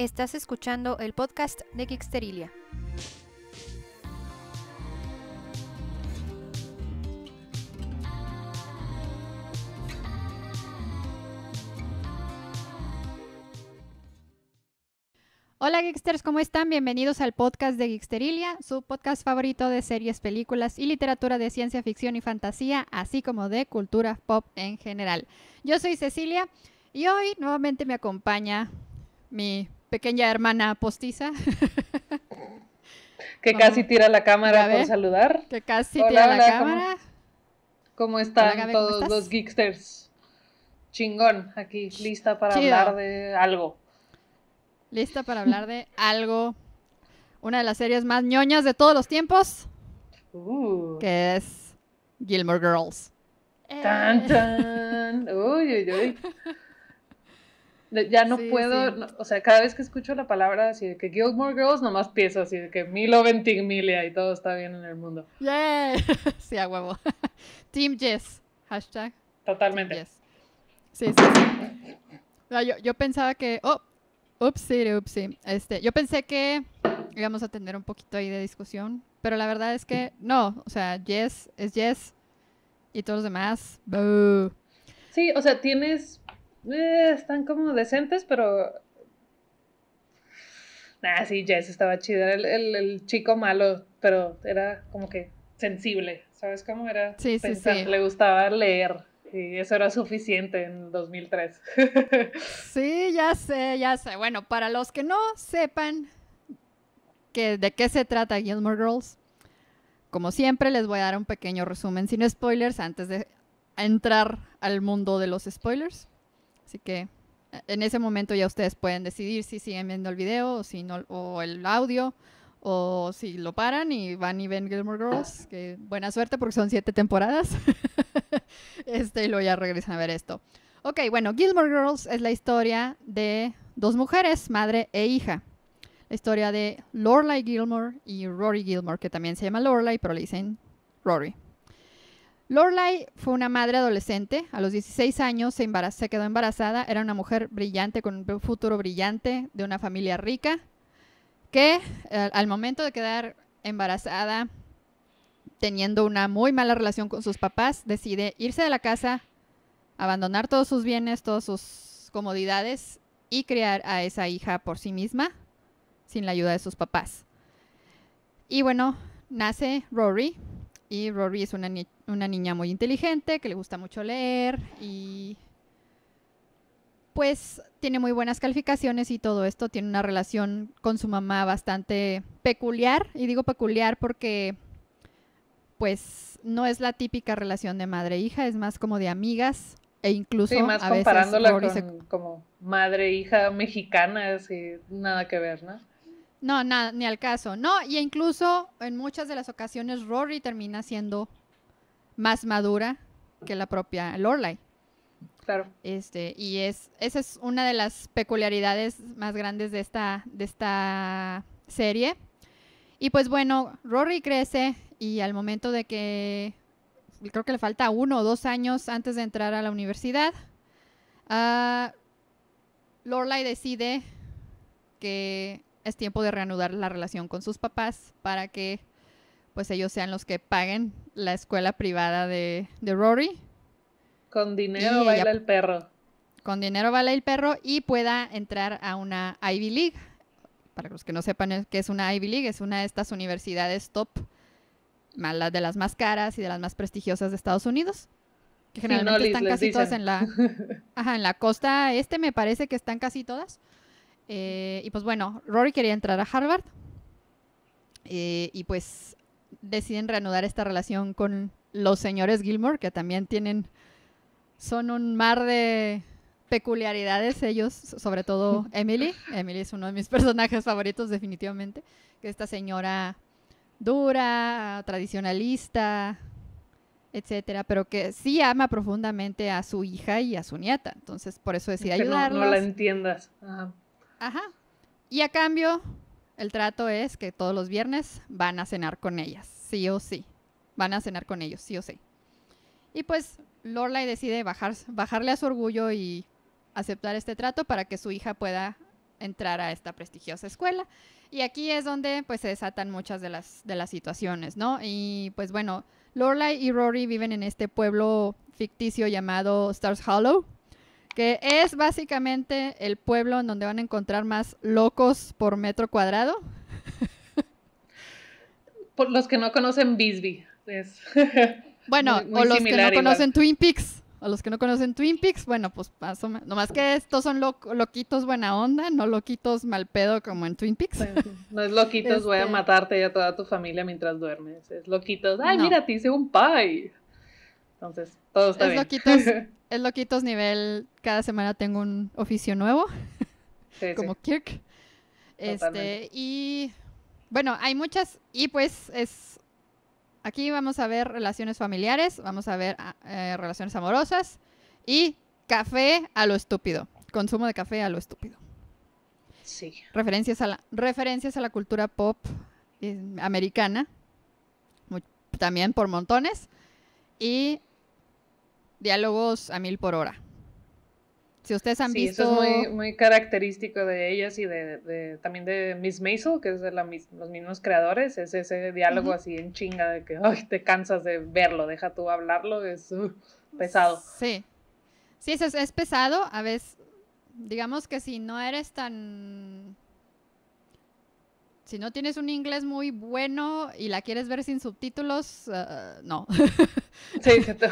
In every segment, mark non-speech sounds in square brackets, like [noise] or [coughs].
Estás escuchando el podcast de Gixterilia. Hola Geeksters, ¿cómo están? Bienvenidos al podcast de Geeksterilia, su podcast favorito de series, películas y literatura de ciencia ficción y fantasía, así como de cultura pop en general. Yo soy Cecilia y hoy nuevamente me acompaña mi pequeña hermana postiza. [laughs] que casi tira la cámara por saludar. Que casi tira la cámara. ¿cómo, están todos los geeksters? Chingón, aquí, lista para hablar de algo. Lista para hablar de algo. Una de las series más ñoñas de todos los tiempos. Uh. Que es Gilmore Girls. Tan, tan. Uy, uy, uy. Ya no puedo, o sea, cada vez que escucho la palabra así de que Gilmore Girls, nomás pienso así de que Milo Ventimiglia y todo está bien en el mundo. Yeah. [laughs] sí, a huevo. [laughs] Team Jess, hashtag. Totalmente. Yes. Sí, sí, yo, pensaba que. Oh, upsí upsí Este, yo pensé que íbamos a tener un poquito ahí de discusión, pero la verdad es que no. O sea, Yes es Yes. y todos los demás. Sí, o sea, tienes eh, están como decentes, pero. Nah, sí, Jess estaba chida. El, el, chico malo, pero era como que sensible. ¿Sabes cómo era? Sí, sí, Le gustaba leer. Y eso era suficiente en 2003. [laughs] sí, ya sé, ya sé. Bueno, para los que no sepan que, de qué se trata Gilmore Girls, como siempre les voy a dar un pequeño resumen sin spoilers antes de entrar al mundo de los spoilers. Así que e, en ese momento ya ustedes pueden decidir si siguen viendo el video o, si no, o el audio o si lo paran y van y ven Gilmore Girls, que buena suerte porque son siete temporadas. [laughs] este, y luego ya regresan a ver esto. Ok, bueno, Gilmore Girls es la historia de dos mujeres, madre e hija. La historia de Lorelai Gilmore y Rory Gilmore, que también se llama Lorelai, pero le dicen Rory. Lorelai fue una madre adolescente. A los 16 años se, quedó embarazada. Era una mujer brillante, con un futuro brillante, de una familia rica, que eh, al momento de quedar embarazada, teniendo una muy mala relación con sus papás, decide irse de la casa, abandonar todos sus bienes, todas sus comodidades y criar a esa hija por sí misma, sin la ayuda de sus papás. Y bueno, nace Rory, y Rory es una, niña muy inteligente, que le gusta mucho leer y pues tiene muy buenas calificaciones y todo esto. Tiene una relación con su mamá bastante peculiar. Y digo peculiar porque pues no es la típica relación de madre e hija, es más como de amigas e incluso más comparándola con, como madre e hija mexicana, así nada que ver, ¿no? No, nada, ni al caso. No, y incluso en muchas de las ocasiones Rory termina siendo más madura que la propia Lorelai. Claro. Este, y es, esa es una de las peculiaridades más grandes de esta, de esta serie. Y pues bueno, Rory crece y al momento de que creo que le falta uno o dos años antes de entrar a la universidad, ah, Lorelai decide que es tiempo de reanudar la relación con sus papás para que pues ellos sean los que paguen la escuela privada de, de Rory. Con dinero vale el perro. Con dinero vale el perro y pueda entrar a una Ivy League. Para los que no sepan qué es una Ivy League, es una de estas universidades top, de las más caras y de las más prestigiosas de Estados Unidos. Que generalmente están casi todas en la, [laughs] en la costa este, me parece que están casi todas. Eh, y pues bueno, Rory quería entrar a Harvard eh, y pues deciden reanudar esta relación con los señores Gilmore, que también tienen, son un mar de peculiaridades ellos, sobre todo [laughs] Emily. Emily es uno de mis personajes favoritos definitivamente, que esta señora dura, tradicionalista, etcétera, pero que sí ama profundamente a su hija y a su nieta. Entonces, por eso decide ayudarlos. No, la entiendas. Ajá. Ajá. Y a cambio, el trato es que todos los viernes van a cenar con ellas, sí o sí. Van a cenar con ellos, sí o sí. Y pues Lorelai decide bajar, bajarle a su orgullo y aceptar este trato para que su hija pueda entrar a esta prestigiosa escuela. Y aquí es donde pues se desatan muchas de las, de las situaciones, ¿no? Y pues bueno, Lorelai y Rory viven en este pueblo ficticio llamado Stars Hollow, que es básicamente el pueblo en donde van a encontrar más locos por metro cuadrado. [laughs] Por los que no conocen Bisbee. [laughs] bueno, o los que no conocen Twin Peaks. O los que no conocen Twin Peaks, bueno, pues más Nomás que estos son loquitos buena onda, no loquitos mal pedo como en Twin Peaks. Pues, no es loquitos, voy a este matarte y a toda tu familia mientras duermes. Es loquitos, ay, mira, te hice un pie. Entonces, todo está es Loquitos, [laughs] es loquitos nivel, cada semana tengo un oficio nuevo, [laughs] como Kirk. Este, y bueno, hay muchas, y pues es, aquí vamos a ver relaciones familiares, vamos a ver ah, eh, relaciones amorosas y café a lo estúpido, consumo de café a lo estúpido. Sí. Referencias a la, referencias a la cultura pop eh, americana, también por montones, y diálogos a mil por hora. Si ustedes han sí, visto... Eso es muy, muy, característico de ellas y de, también de Miss Maisel, que es de los mismos creadores. Es ese diálogo así en chinga de que Ay, te cansas de verlo, deja tú hablarlo, es uh, pesado. Sí. Sí, es pesado. A veces, digamos que si no eres tan si no tienes un inglés muy bueno y la quieres ver sin subtítulos, eh, no. sí, [laughs] eh, te,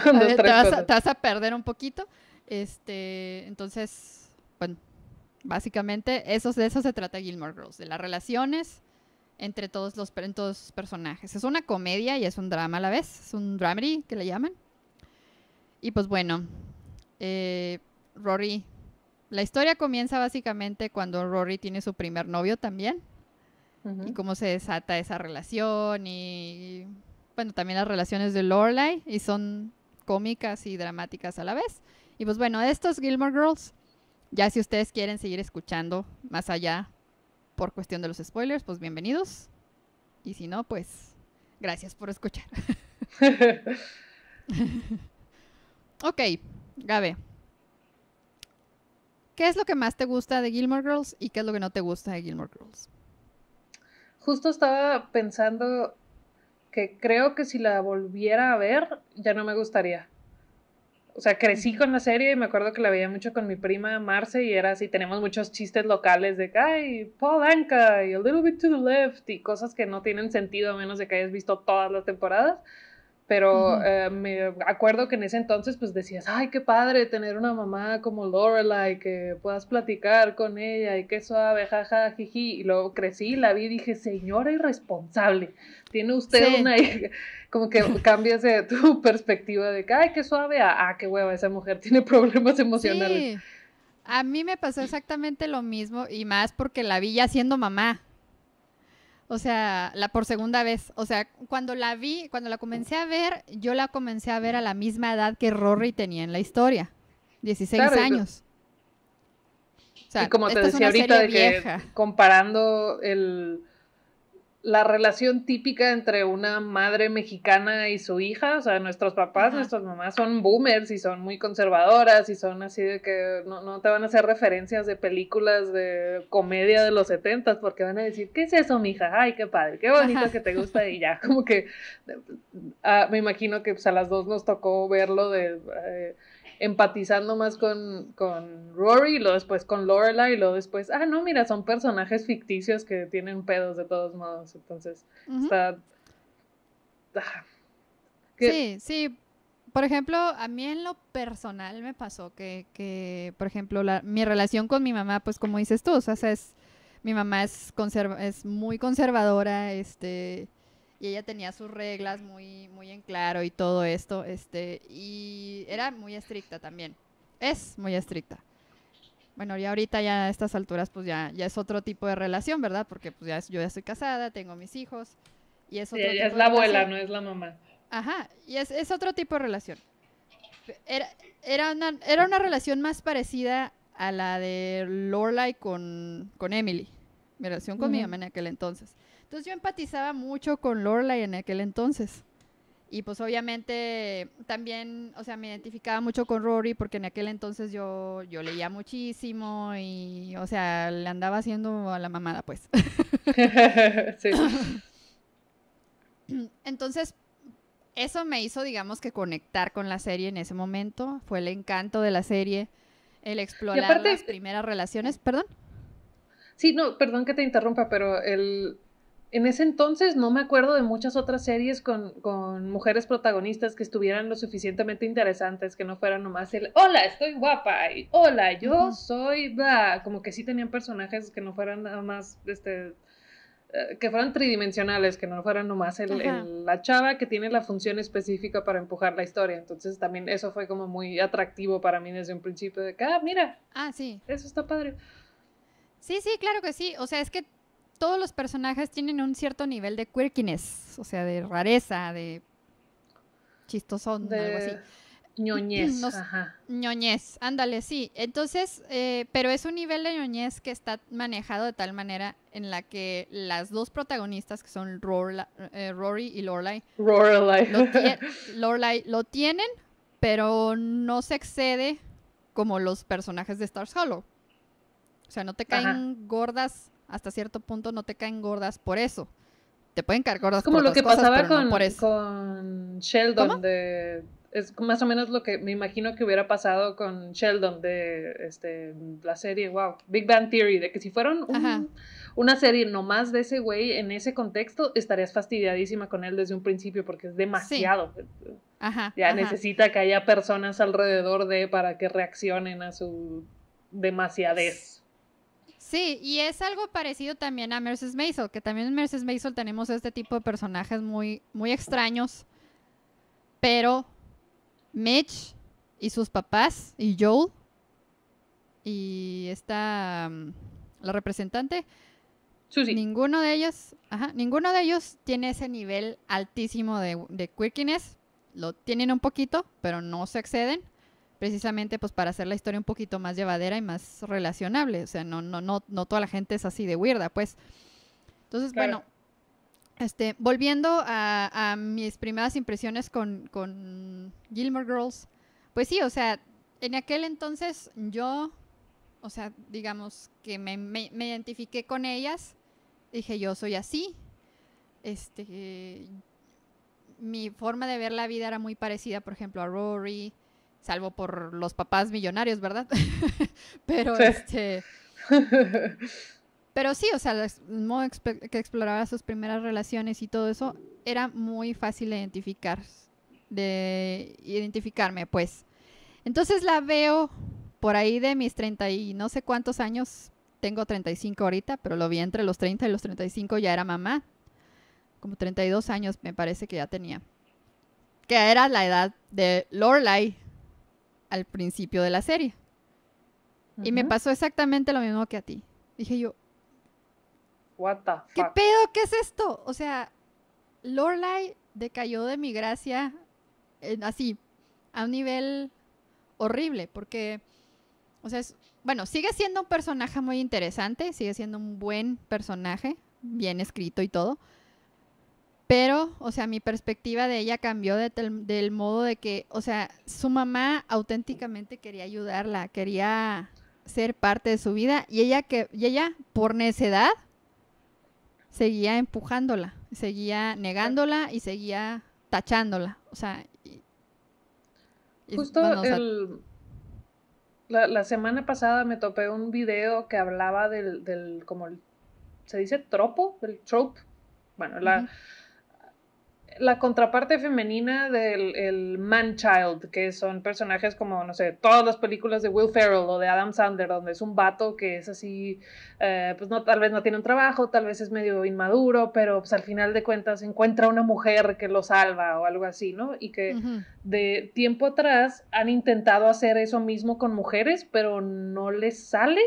vas a, perder un poquito. Este, entonces, bueno, básicamente eso, de eso se trata Gilmore Girls, de las relaciones entre todos los personajes. Es una comedia y es un drama a la vez, es un dramedy que le llaman. Y pues bueno, eh, Rory, la historia comienza básicamente cuando Rory tiene su primer novio también y cómo se desata esa relación y, bueno, también las relaciones de Lorelai y son cómicas y dramáticas a la vez. Y pues bueno, estos Gilmore Girls. Ya si ustedes quieren seguir escuchando más allá por cuestión de los spoilers, pues bienvenidos. Y si no, pues gracias por escuchar. [laughs] ok, Gabe. ¿Qué es lo que más te gusta de Gilmore Girls y qué es lo que no te gusta de Gilmore Girls? justo estaba pensando que creo que si la volviera a ver, ya no me gustaría. O sea, crecí con la serie y me acuerdo que la veía mucho con mi prima Marce y era así, tenemos muchos chistes locales de que, ay, Paul Anka y a little bit to the left y cosas que no tienen sentido a menos de que hayas visto todas las temporadas pero eh, me acuerdo que en ese entonces pues decías, ay, qué padre tener una mamá como Lorelai, que puedas platicar con ella y qué suave, jaja, jiji, y luego crecí, la vi y dije, señora irresponsable, tiene usted una [laughs] como que cambias de tu perspectiva de que, ay, qué suave, ah, qué hueva, esa mujer tiene problemas emocionales. A mí me pasó exactamente lo mismo y más porque la vi ya siendo mamá. O sea, la por segunda vez. O sea, cuando la vi, cuando la comencé a ver, yo la comencé a ver a la misma edad que Rory tenía en la historia. 16 años. O sea, y como te decía ahorita, de comparando el, la relación típica entre una madre mexicana y su hija, o sea, nuestros papás, nuestras mamás son boomers y son muy conservadoras y son así de que no, te van a hacer referencias de películas de comedia de los setentas porque van a decir, ¿qué es eso, hija Ay, qué padre, qué bonito que te gusta y ya, como que ah, me imagino que pues, a las dos nos tocó verlo de... Eh, empatizando más con, Rory, y luego después con Lorelai, y luego después, ah, no, mira, son personajes ficticios que tienen pedos de todos modos, entonces está... Ah, sí, sí. Por ejemplo, a mí en lo personal me pasó que, que por ejemplo, mi relación con mi mamá, pues como dices tú, o sea, es, mi mamá es, es muy conservadora, este, y ella tenía sus reglas muy, muy en claro y todo esto, este, y era muy estricta también, es muy estricta. Bueno, y ahorita ya a estas alturas pues ya, ya es otro tipo de relación, ¿verdad? Porque pues ya yo ya estoy casada, tengo mis hijos y es es la abuela, no es la mamá. Ajá, y es, otro tipo de relación. Era, era, una, relación más parecida a la de Lorelai con, con Emily, mi relación con mi mamá en aquel entonces. Entonces yo empatizaba mucho con Lorelai en aquel entonces. Y pues obviamente también, o sea, me identificaba mucho con Rory porque en aquel entonces yo, yo leía muchísimo y, o sea, le andaba haciendo a la mamada, pues. [laughs] sí. [coughs] Entonces, eso me hizo, digamos, que conectar con la serie en ese momento. Fue el encanto de la serie, el explorar las primeras relaciones. ¿Perdón? Sí, no, perdón que te interrumpa, pero el, en ese entonces no me acuerdo de muchas otras series con, mujeres protagonistas que estuvieran lo suficientemente interesantes, que no fueran nomás el hola, estoy guapa, y hola, yo soy va Como que sí tenían personajes que no fueran nada más, este, eh, que fueran tridimensionales, que no fueran nomás el, la chava que tiene la función específica para empujar la historia. Entonces también eso fue como muy atractivo para mí desde un principio, de que, ah, mira. Ah, sí. Eso está padre. Sí, sí, claro que sí. O sea, es que todos los personajes tienen un cierto nivel de quirkiness, o sea, de rareza, de chistosón, de... algo así. Ñoñez. Ñoñez, ándale, sí. Entonces, eh, pero es un nivel de ñoñez que está manejado de tal manera en la que las dos protagonistas, que son eh, Rory y Lorelai, Lorelai. Lo, [laughs] Lorelai lo tienen, pero no se excede como los personajes de Stars Hollow. O sea, no te caen gordas hasta cierto punto no te caen gordas por eso. Te pueden caer gordas como lo que pasaba con, con Sheldon de es más o menos lo que me imagino que hubiera pasado con Sheldon de este, la serie, wow, Big Bang Theory, de que si fueron una serie nomás de ese güey en ese contexto, estarías fastidiadísima con él desde un principio porque es demasiado. Ajá, ya necesita que haya personas alrededor de para que reaccionen a su demasiadez. Sí, y es algo parecido también a Mercedes Maisel, que también en Mercedes Maisel tenemos este tipo de personajes muy, muy extraños, pero Mitch y sus papás y Joel y esta mm, la representante ninguno de ellos ninguno de ellos tiene ese nivel altísimo de, de quirkiness lo tienen un poquito pero no se exceden precisamente pues para hacer la historia un poquito más llevadera y más relacionable. O sea, no, no, no, no toda la gente es así de weirda, pues. Entonces, bueno, este, volviendo a, mis primeras impresiones con, con Gilmore Girls, pues sí, o sea, en aquel entonces yo, o sea, digamos que me, me, identifiqué con ellas, dije yo soy así, este, mi forma de ver la vida era muy parecida, por ejemplo, a Rory, salvo por los papás millonarios, ¿verdad? [laughs] pero sí. este [laughs] pero sí, o sea, el modo que exploraba sus primeras relaciones y todo eso era muy fácil de identificar de identificarme, pues. Entonces la veo por ahí de mis 30 y no sé cuántos años, tengo 35 ahorita, pero lo vi entre los 30 y los 35 ya era mamá. Como 32 años me parece que ya tenía. Que era la edad de Lorelai al principio de la serie. Y me pasó exactamente lo mismo que a ti. Dije yo, ¿qué pedo? ¿Qué es esto? O sea, Lorelai decayó de mi gracia eh, así, a un nivel horrible, porque, o sea, es, bueno, sigue siendo un personaje muy interesante, sigue siendo un buen personaje, bien escrito y todo, pero, o sea, mi perspectiva de ella cambió del modo de que, o sea, su mamá auténticamente quería ayudarla, quería ser parte de su vida y ella que ella por necedad seguía empujándola, seguía negándola y seguía tachándola, o sea, justo el, la, semana pasada me topé un video que hablaba del, del como se dice tropo, ¿El trope, bueno, la la contraparte femenina del manchild man-child, que son personajes como, no sé, todas las películas de Will Ferrell o de Adam Sandler, donde es un vato que es así, eh, pues no, tal vez no tiene un trabajo, tal vez es medio inmaduro, pero pues al final de cuentas encuentra una mujer que lo salva o algo así, ¿no? Y que de tiempo atrás han intentado hacer eso mismo con mujeres, pero no les sale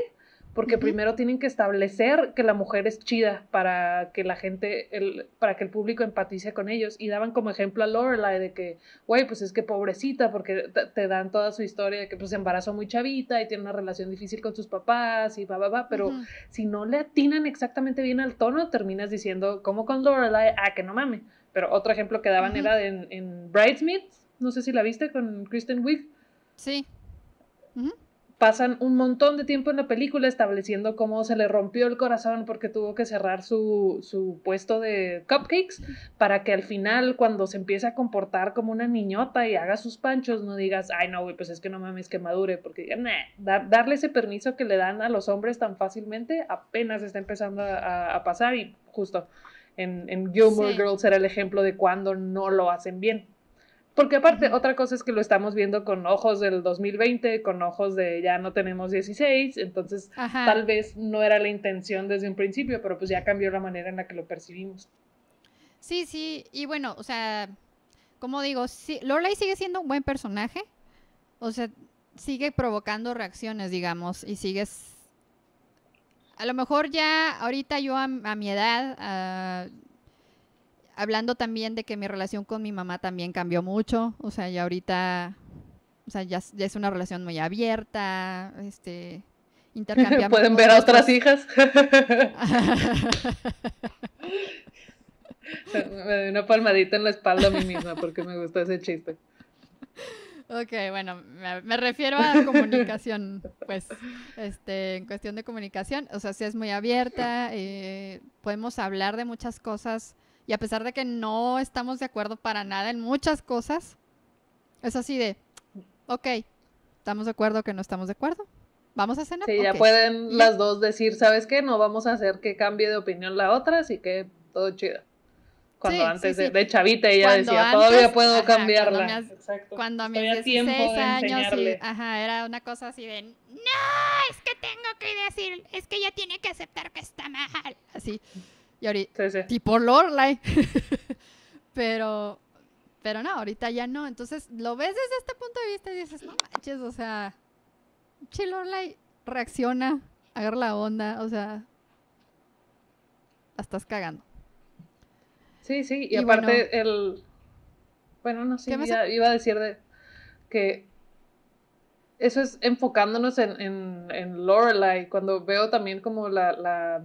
porque primero tienen que establecer que la mujer es chida para que la gente, el, para que el público empatice con ellos. Y daban como ejemplo a Lorelai de que, güey, pues es que pobrecita, porque te dan toda su historia de que pues se embarazó muy chavita y tiene una relación difícil con sus papás y va, va, Pero si no le atinan exactamente bien al tono, terminas diciendo, como con Lorelai, ah, que no mame. Pero otro ejemplo que daban era en, en Bridesmaids, no sé si la viste con Kristen Wiig. Sí pasan un montón de tiempo en la película estableciendo cómo se le rompió el corazón porque tuvo que cerrar su, su puesto de cupcakes para que al final cuando se empiece a comportar como una niñota y haga sus panchos no digas, ay no, güey, pues es que no mames que madure, porque darle ese permiso que le dan a los hombres tan fácilmente apenas está empezando a, pasar y justo en, Gilmore Girls era el ejemplo de cuando no lo hacen bien. Porque aparte, otra cosa es que lo estamos viendo con ojos del 2020, con ojos de ya no tenemos 16, entonces tal vez no era la intención desde un principio, pero pues ya cambió la manera en la que lo percibimos. Sí, sí, y bueno, o sea, como digo, sí, Lorelai sigue siendo un buen personaje, o sea, sigue provocando reacciones, digamos, y sigues... A lo mejor ya ahorita yo a, mi edad hablando también de que mi relación con mi mamá también cambió mucho, o sea, ya ahorita, o sea, ya, es una relación muy abierta, este, [laughs] intercambiamos. Pueden ver a otras hijas. [laughs] me doy una palmadita en la espalda a mí misma porque me gusta ese chiste. Ok, bueno, me, refiero a comunicación, pues, este, en cuestión de comunicación, o sea, sí es muy abierta, eh, podemos hablar de muchas cosas y a pesar de que no estamos de acuerdo para nada en muchas cosas, es así de, ok, estamos de acuerdo que no estamos de acuerdo. Vamos a cenar. Sí, ya pueden las dos decir, ¿sabes qué? No vamos a hacer que cambie de opinión la otra, así que todo chido. Cuando antes De, chavita ella decía, todavía puedo cambiarla. Cuando, me, Exacto. cuando a mis 16 años, y, ajá, era una cosa así de, no, es que tengo que decir, es que ella tiene que aceptar que está mal. Así. Y ahorita, tipo Lorelai. [laughs] pero, pero no, ahorita ya no. Entonces, lo ves desde este punto de vista y dices, no manches, o sea, che, Lorelai reacciona, agarra la onda, o sea, la estás cagando. Sí, sí, y, aparte el... Bueno, no sé, iba a decir de que eso es enfocándonos en, en, Lorelai, cuando veo también como la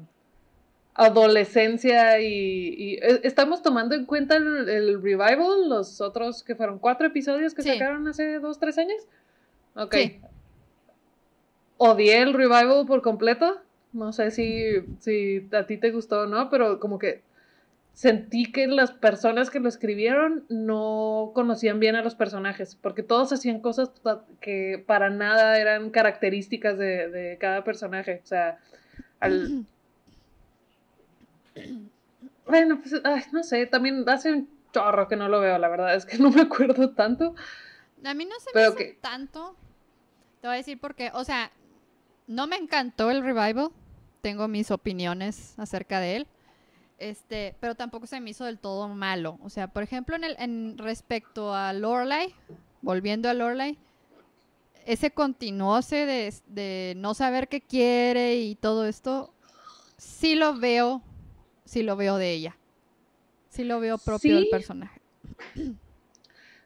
adolescencia y, e, estamos tomando en cuenta el, revival, los otros que fueron cuatro episodios que sacaron hace dos, tres años. Ok. Sí. Odié el revival por completo. No sé si, si a ti te gustó o no, pero como que sentí que las personas que lo escribieron no conocían bien a los personajes, porque todos hacían cosas que para nada eran características de, cada personaje. O sea, al, [clears throat] Bueno, pues no sé, también hace un chorro que no lo veo, la verdad es que [laughs] no me acuerdo tanto. A mí no se me hizo que... tanto. Te voy a decir porque, o sea, no me encantó el revival. Tengo mis opiniones acerca de él. Este, pero tampoco se me hizo del todo malo. O sea, por ejemplo, en, el, en respecto a Lorelai, volviendo a Lorelai, ese continuose de, de no saber qué quiere y todo esto, sí lo veo si lo veo de ella. si lo veo propio del personaje. [clears throat]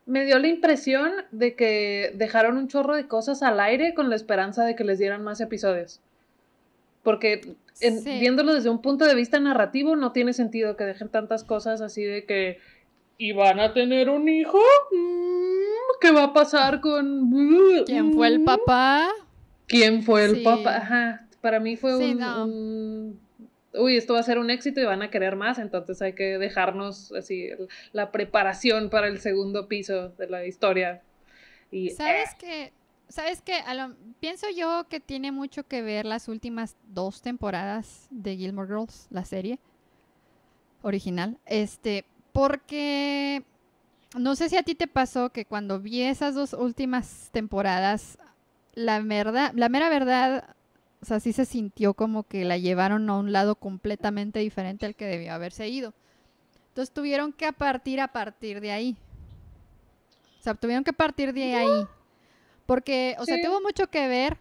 Me dio la impresión de que dejaron un chorro de cosas al aire con la esperanza de que les dieran más episodios. Porque viéndolo desde un punto de vista narrativo, no tiene sentido que dejen tantas cosas así de que. ¿Y van a tener un hijo? Mm, ¿Qué va a pasar con.? [laughs] ¿Quién fue el mm. papá? ¿Quién fue el papá? Para mí fue un uy, esto va a ser un éxito y van a querer más, entonces hay que dejarnos así la preparación para el segundo piso de la historia. ¿Sabes eh. que ¿Sabes qué? pienso yo que tiene mucho que ver las últimas dos temporadas de Gilmore Girls, la serie original. Este, porque no sé si a ti te pasó que cuando vi esas dos últimas temporadas, la la mera verdad, o sea, sí se sintió como que la llevaron a un lado completamente diferente al que debió haberse ido. Entonces tuvieron que partir a partir de ahí. O sea, tuvieron que partir de ahí. Porque, o sea, tuvo mucho que ver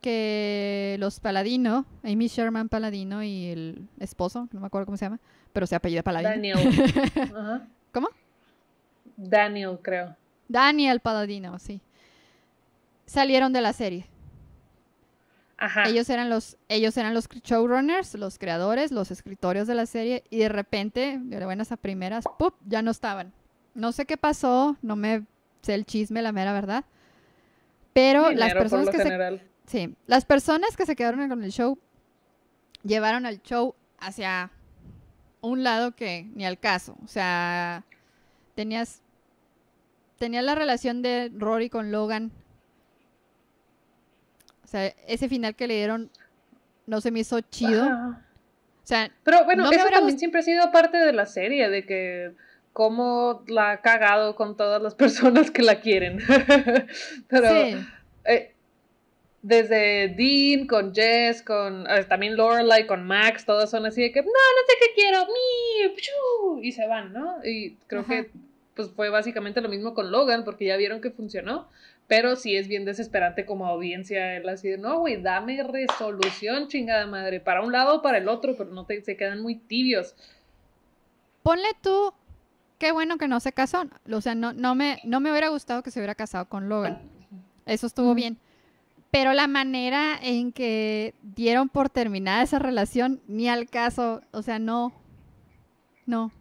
que los Paladino, Amy Sherman Paladino y el esposo, no me acuerdo cómo se llama, pero se apellida Paladino. Daniel. [laughs] ¿Cómo? Daniel, creo. Daniel Paladino, sí. Salieron de la serie. Ellos eran los, ellos eran los showrunners, los creadores, los escritores de la serie, y de repente, de buenas a primeras, ¡pup! ya no estaban. No sé qué pasó, no me sé el chisme, la mera verdad. Pero las personas que se. Sí, las personas que se quedaron con el show llevaron al show hacia un lado que ni al caso. O sea, tenías. Tenía la relación de Rory con Logan o sea, ese final que le dieron no se me hizo chido. pero bueno, eso también siempre ha sido parte de la serie, de que cómo la ha cagado con todas las [laughs] personas que la quieren. [laughs] pero eh, desde Dean, con Jess, con ah, también Lorelai, con Max, todas son así de que no, no sé qué quiero, mi, y se van, ¿no? Y creo que pues fue básicamente lo mismo con Logan, porque ya vieron que funcionó. Pero sí es bien desesperante como audiencia él así de, no, güey, dame resolución, chingada madre, para un lado o para el otro, pero no te, se quedan muy tibios. Ponle tú, qué bueno que no se casó. O sea, no, no, me, no me hubiera gustado que se hubiera casado con Logan. Eso estuvo bien. Pero la manera en que dieron por terminada esa relación, ni al caso, o sea, no, no.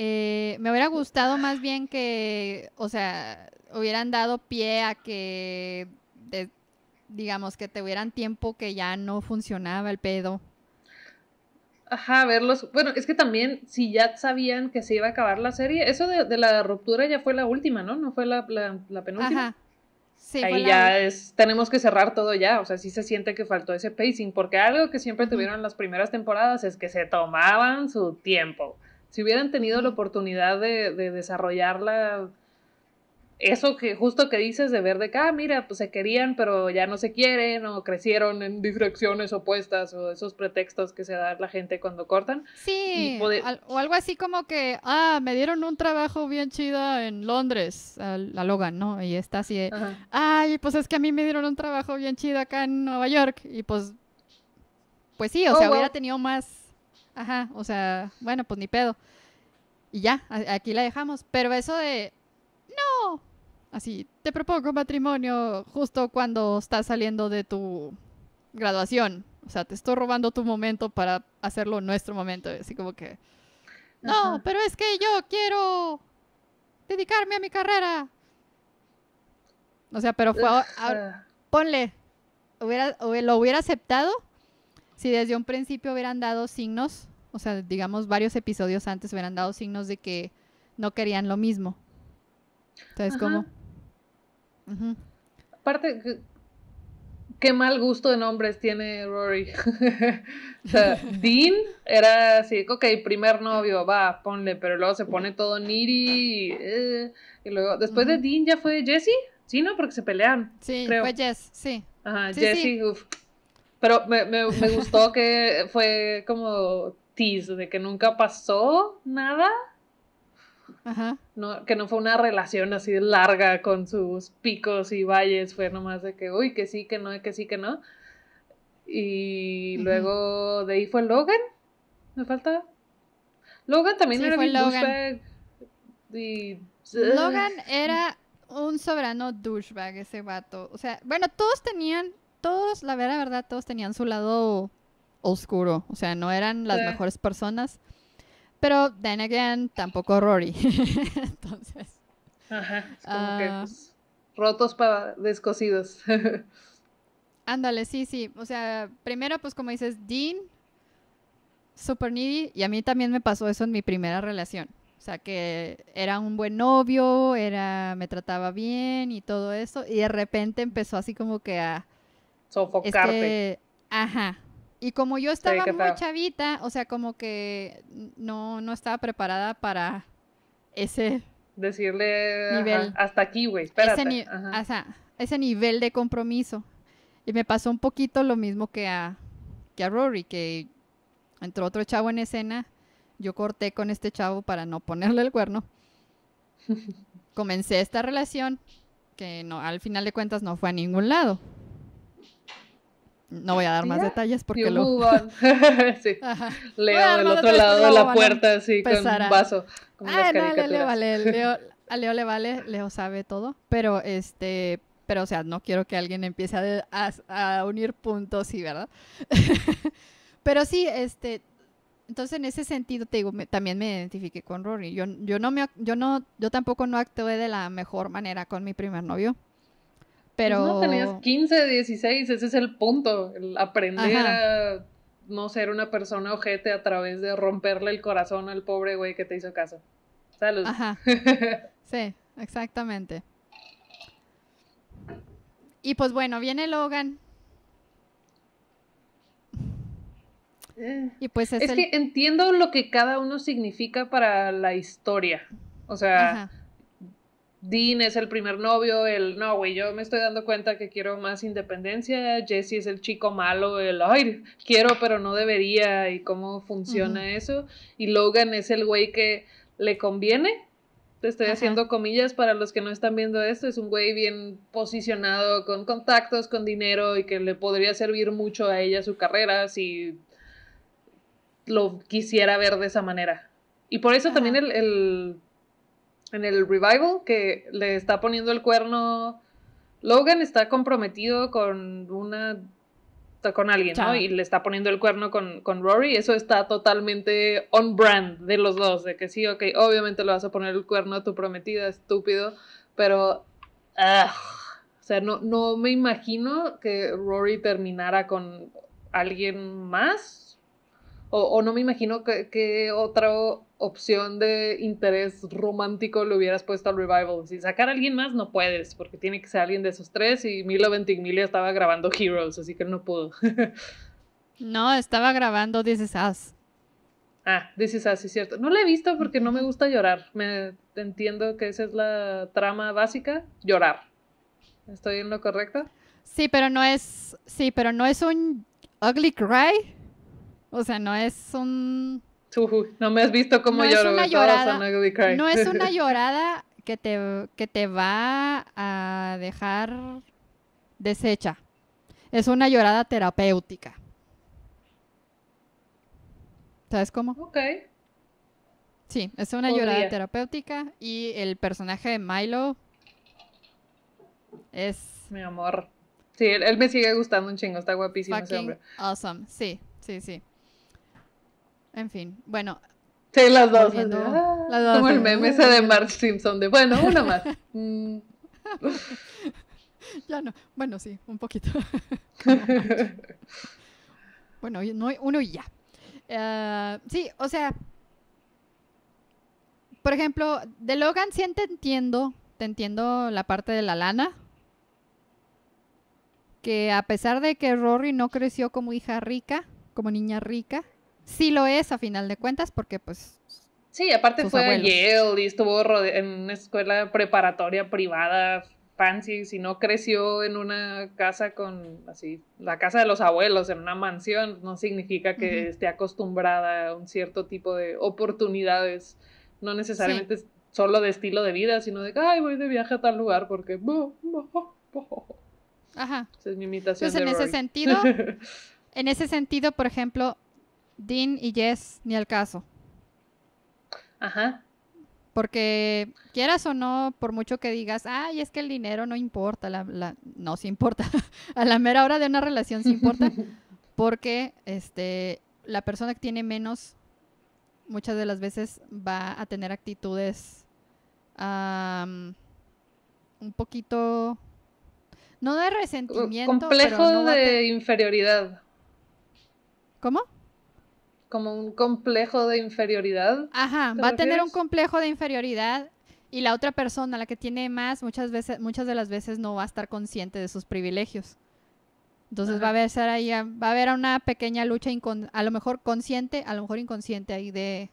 Eh, me hubiera gustado más bien que, o sea, hubieran dado pie a que, digamos, que te hubieran tiempo que ya no funcionaba el pedo. Ajá, verlos. Bueno, es que también, si ya sabían que se iba a acabar la serie, eso de, la ruptura ya fue la última, ¿no? No fue la, penúltima. Ajá. Ahí ya es, tenemos que cerrar todo ya, o sea, sí se siente que faltó ese pacing, porque algo que siempre tuvieron las primeras temporadas es que se tomaban su tiempo si hubieran tenido la oportunidad de, desarrollarla, eso que justo que dices de ver de acá, ah, mira, pues se querían, pero ya no se quieren, o crecieron en direcciones opuestas, o esos pretextos que se da la gente cuando cortan. Sí, o algo así como que, ah, me dieron un trabajo bien chido en Londres, la Logan, ¿no? Y está así, de, ay, pues es que a mí me dieron un trabajo bien chido acá en Nueva York, y pues, pues sí, o oh, sea, hubiera tenido más ajá, o sea, bueno, pues ni pedo. Y ya, aquí la dejamos. Pero eso de, no, así, te propongo matrimonio justo cuando estás saliendo de tu graduación. O sea, te estoy robando tu momento para hacerlo nuestro momento. Así como que, no, pero es que yo quiero dedicarme a mi carrera. O sea, pero fue, ponle, hubiera, lo hubiera aceptado si desde un principio hubieran dado signos, o sea, digamos varios episodios antes hubieran dado signos de que no querían lo mismo. Entonces, Ajá. ¿cómo? Aparte, qué mal gusto de nombres tiene Rory. [laughs] sea, [laughs] Dean era así, ok, primer novio, va, ponle, pero luego se pone todo niri eh, y, luego, después de Dean ya fue Jesse, ¿sí, no? Porque se pelean. Sí, fue Jess, sí. Ajá, Jesse, uff, pero me, gustó que fue como tease, de que nunca pasó nada. Ajá. No, que no fue una relación así larga con sus picos y valles, fue nomás de que, uy, que sí, que no, que sí, que no. Y luego de ahí fue Logan, me falta. Logan también era un douchebag. Y... Logan era un soberano douchebag ese vato. O sea, bueno, todos tenían todos, la verdad, todos tenían su lado oscuro. O sea, no eran las mejores personas. Pero, then again, tampoco Rory. [laughs] Entonces. Ajá, es como que, ah, pues, rotos para descosidos. [laughs] Ándale, sí, sí. O sea, primero, pues como dices, Dean, super needy. Y a mí también me pasó eso en mi primera relación. O sea, que era un buen novio, era, me trataba bien y todo eso. Y de repente empezó así como que a Sofocarte. Este, ajá. Y como yo estaba muy chavita, o sea, como que no, no estaba preparada para ese decirle nivel. hasta aquí, güey, Ese, ese nivel de compromiso. Y me pasó un poquito lo mismo que a, Rory, que entró otro chavo en escena, yo corté con este chavo para no ponerle el cuerno. [laughs] Comencé esta relación que no, al final de cuentas no fue a ningún lado. No voy a dar más detalles porque lo... [laughs] [laughs] Leo del otro lado de la puerta, así, con un vaso. Ah, Leo, [laughs] a Leo le vale, Leo sabe todo, pero este... Pero, o sea, no quiero que alguien empiece a, unir puntos, y, ¿verdad? pero sí, este, entonces en ese sentido te digo también me identifiqué con Rory yo yo no me yo no yo tampoco no actué de la mejor manera con mi primer novio pues pero... No, tenías 15, 16, ese es el punto, el aprender a no ser una persona ojete a través de romperle el corazón al pobre güey que te hizo caso. Salud. Ajá. [laughs] sí, exactamente. Y pues bueno, viene Logan. Eh. Y pues es, que entiendo lo que cada uno significa para la historia. O sea, Dean es el primer novio, el no, güey, yo me estoy dando cuenta que quiero más independencia, Jesse es el chico malo, el ay, quiero pero no debería y cómo funciona eso, y Logan es el güey que le conviene, te estoy haciendo comillas para los que no están viendo esto, es un güey bien posicionado, con contactos, con dinero y que le podría servir mucho a ella su carrera si lo quisiera ver de esa manera. Y por eso también el en el revival que le está poniendo el cuerno. Logan está comprometido con una con alguien, ¿no? Y le está poniendo el cuerno con, con, Rory. Eso está totalmente on brand de los dos. De que sí, ok, obviamente le vas a poner el cuerno a tu prometida, estúpido. Pero. o sea, no, no me imagino que Rory terminara con alguien más o, no me imagino qué otra opción de interés romántico le hubieras puesto al revival. Si sacar a alguien más no puedes, porque tiene que ser alguien de esos tres y Milo Ventimiglia estaba grabando Heroes, así que no pudo. [laughs] no, estaba grabando This Is Ah, This Is Us, es cierto. No la he visto porque no me gusta llorar. Me entiendo que esa es la trama básica, llorar. ¿Estoy en lo correcto? Sí, pero no es, sí, pero no es un ugly cry. O sea, no es un... No me has visto como no lloro. Es una llorada, no es una [laughs] llorada que te, que te va a dejar deshecha. Es una llorada terapéutica. ¿Sabes cómo? Ok. Sí, es una llorada terapéutica y el personaje de Milo es... Mi amor. Sí, él, me sigue gustando un chingo, está guapísimo ese hombre. Awesome, sí, sí, sí. En fin, bueno. Sí, las dos. las ah, dos como el meme ese de Mark Simpson, de bueno, una más. [laughs] Mm. [laughs] Bueno, sí, un poquito. [laughs] bueno, no, uno ya. Eh, sí, o sea, por ejemplo, de Logan sí entiendo, te entiendo la parte de la lana. Que a pesar de que Rory no creció como hija rica, como niña rica, sí lo es a final de cuentas porque pues... Sí, aparte fue a Yale y estuvo en una escuela preparatoria privada fancy, si no creció en una casa con, así, la casa de los abuelos, en una mansión, no significa que esté acostumbrada a un cierto tipo de oportunidades, no necesariamente solo de estilo de vida, sino de, ay, voy de viaje a tal lugar porque... Ajá. Esa es mi imitación. Entonces, en ese sentido, [laughs] en ese sentido, por ejemplo, Dean y Jess ni al caso. Ajá. Porque quieras o no, por mucho que digas, ay, es que el dinero no importa, no, se importa. [laughs] a la mera hora de una relación sí importa, [laughs] porque este, la persona que tiene menos muchas de las veces va a tener actitudes un poquito, no de resentimiento. Complejo de inferioridad. ¿Cómo? como un complejo de inferioridad. Ajá, va a tener un complejo de inferioridad y la otra persona, la que tiene más, muchas veces, muchas de las veces no va a estar consciente de sus privilegios. Entonces va a haber ahí, va a haber una pequeña lucha a lo mejor consciente, a lo mejor inconsciente ahí de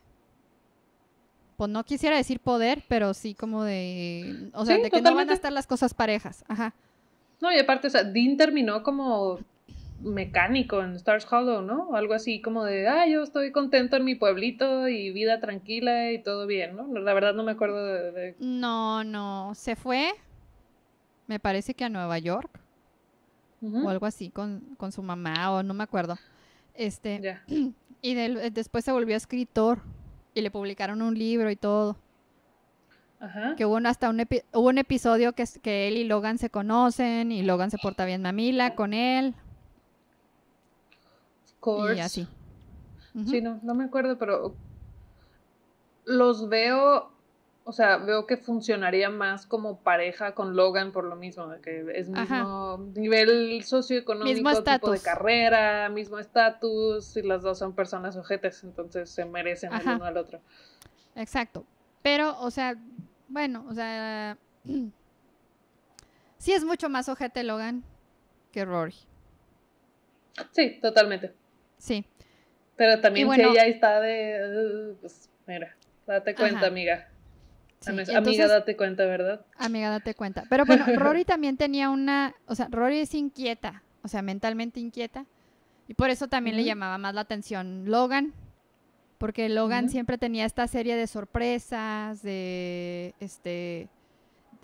pues no quisiera decir poder, pero sí como de o sea, de que no van a estar las cosas parejas. Ajá. No, y aparte, o sea, Dean terminó como mecánico en Stars Hollow, ¿no? Algo así como de, ah, yo estoy contento en mi pueblito y vida tranquila y todo bien, ¿no? La verdad no me acuerdo de... No, no, se fue, me parece que a Nueva York o algo así con, su mamá o no me acuerdo. Este, [clears throat] y eh, después se volvió escritor y le publicaron un libro y todo. Ajá. Que hubo hasta un, hubo un episodio que, que él y Logan se conocen y Logan se porta bien mamila con él. Y así. Sí, no, me acuerdo, pero los veo, o sea, veo que funcionaría más como pareja con Logan por lo mismo, que es mismo nivel socioeconómico, mismo tipo de carrera, mismo estatus, y las dos son personas ojetes, entonces se merecen el uno al otro. Exacto. Pero, o sea, bueno, o sea, [clears throat] sí es mucho más ojete Logan que Rory. Sí, totalmente. Sí. Pero también ella está de, pues mira, date cuenta, amiga. amiga, date cuenta, ¿verdad? Amiga, date cuenta. Pero bueno, [laughs] Rory también tenía una, o sea, Rory es inquieta, o sea, mentalmente inquieta. Y por eso también le llamaba más la atención Logan, porque Logan siempre tenía esta serie de sorpresas, de, este,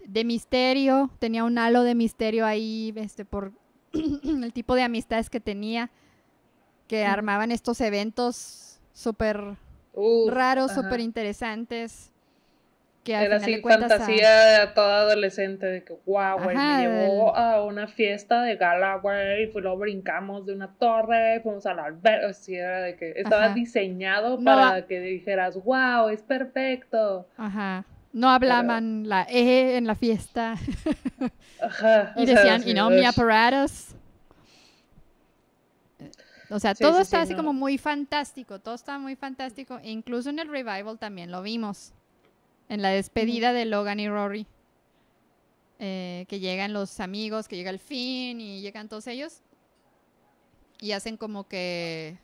de misterio, tenía un halo de misterio ahí, este, por [clears throat] el tipo de amistades que tenía que armaban estos eventos súper raros, súper interesantes. Que Era así ah, fantasía a... de toda adolescente, de que wow, me llevó a una fiesta de gala, y luego brincamos de una torre, fuimos al albergue de que estaba diseñado para que dijeras, wow, es perfecto. No hablaban la E en la fiesta. [laughs] y decían, y no, mi aparatos. O sea, todo está así como muy fantástico, todo está muy fantástico. E incluso en el revival también lo vimos, en la despedida de Logan y Rory, eh, que llegan los amigos, que llega el fin y llegan todos ellos y hacen como que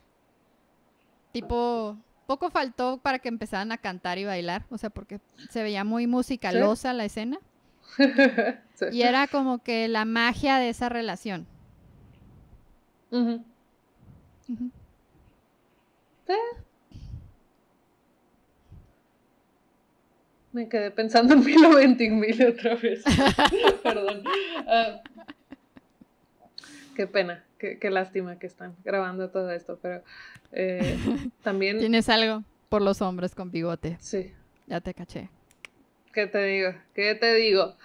tipo poco faltó para que empezaran a cantar y bailar, o sea, porque se veía muy musicalosa la escena. [laughs] y era como que la magia de esa relación. Me quedé pensando en Milo mil otra vez. [laughs] Perdón. Ah, qué pena, qué, lástima que están grabando todo esto, pero eh, [laughs] también... Tienes algo por los hombres con bigote. Sí. Ya te caché. ¿Qué te digo? ¿Qué te digo?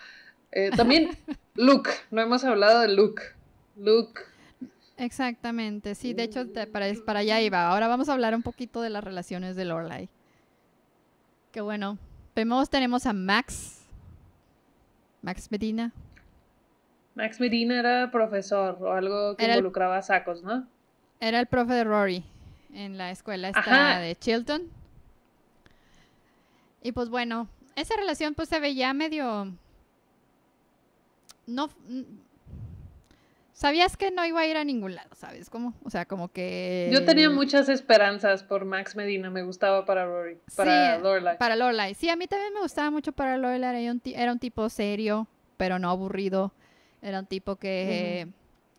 Eh, también [laughs] Luke, no hemos hablado de Luke. Luke Exactamente, sí, de hecho para, para, allá mm. iba. Ahora vamos a hablar un poquito de las relaciones de Lorelai. Qué bueno. Primero tenemos a Max. Max Medina. Max Medina era profesor o algo que involucraba sacos, ¿no? Era el profe de Rory en la escuela esta de Chilton. Y pues bueno, esa relación pues se veía medio no sabías que no iba a ir a ningún lado, ¿sabes? Como, o sea, como que... Yo tenía muchas esperanzas por Max Medina, me gustaba para Rory, para sí, Lorelai. Para Lorelai, sí, a mí también me gustaba mucho para Lorelai, era un, tipo serio, pero no aburrido, era un tipo que...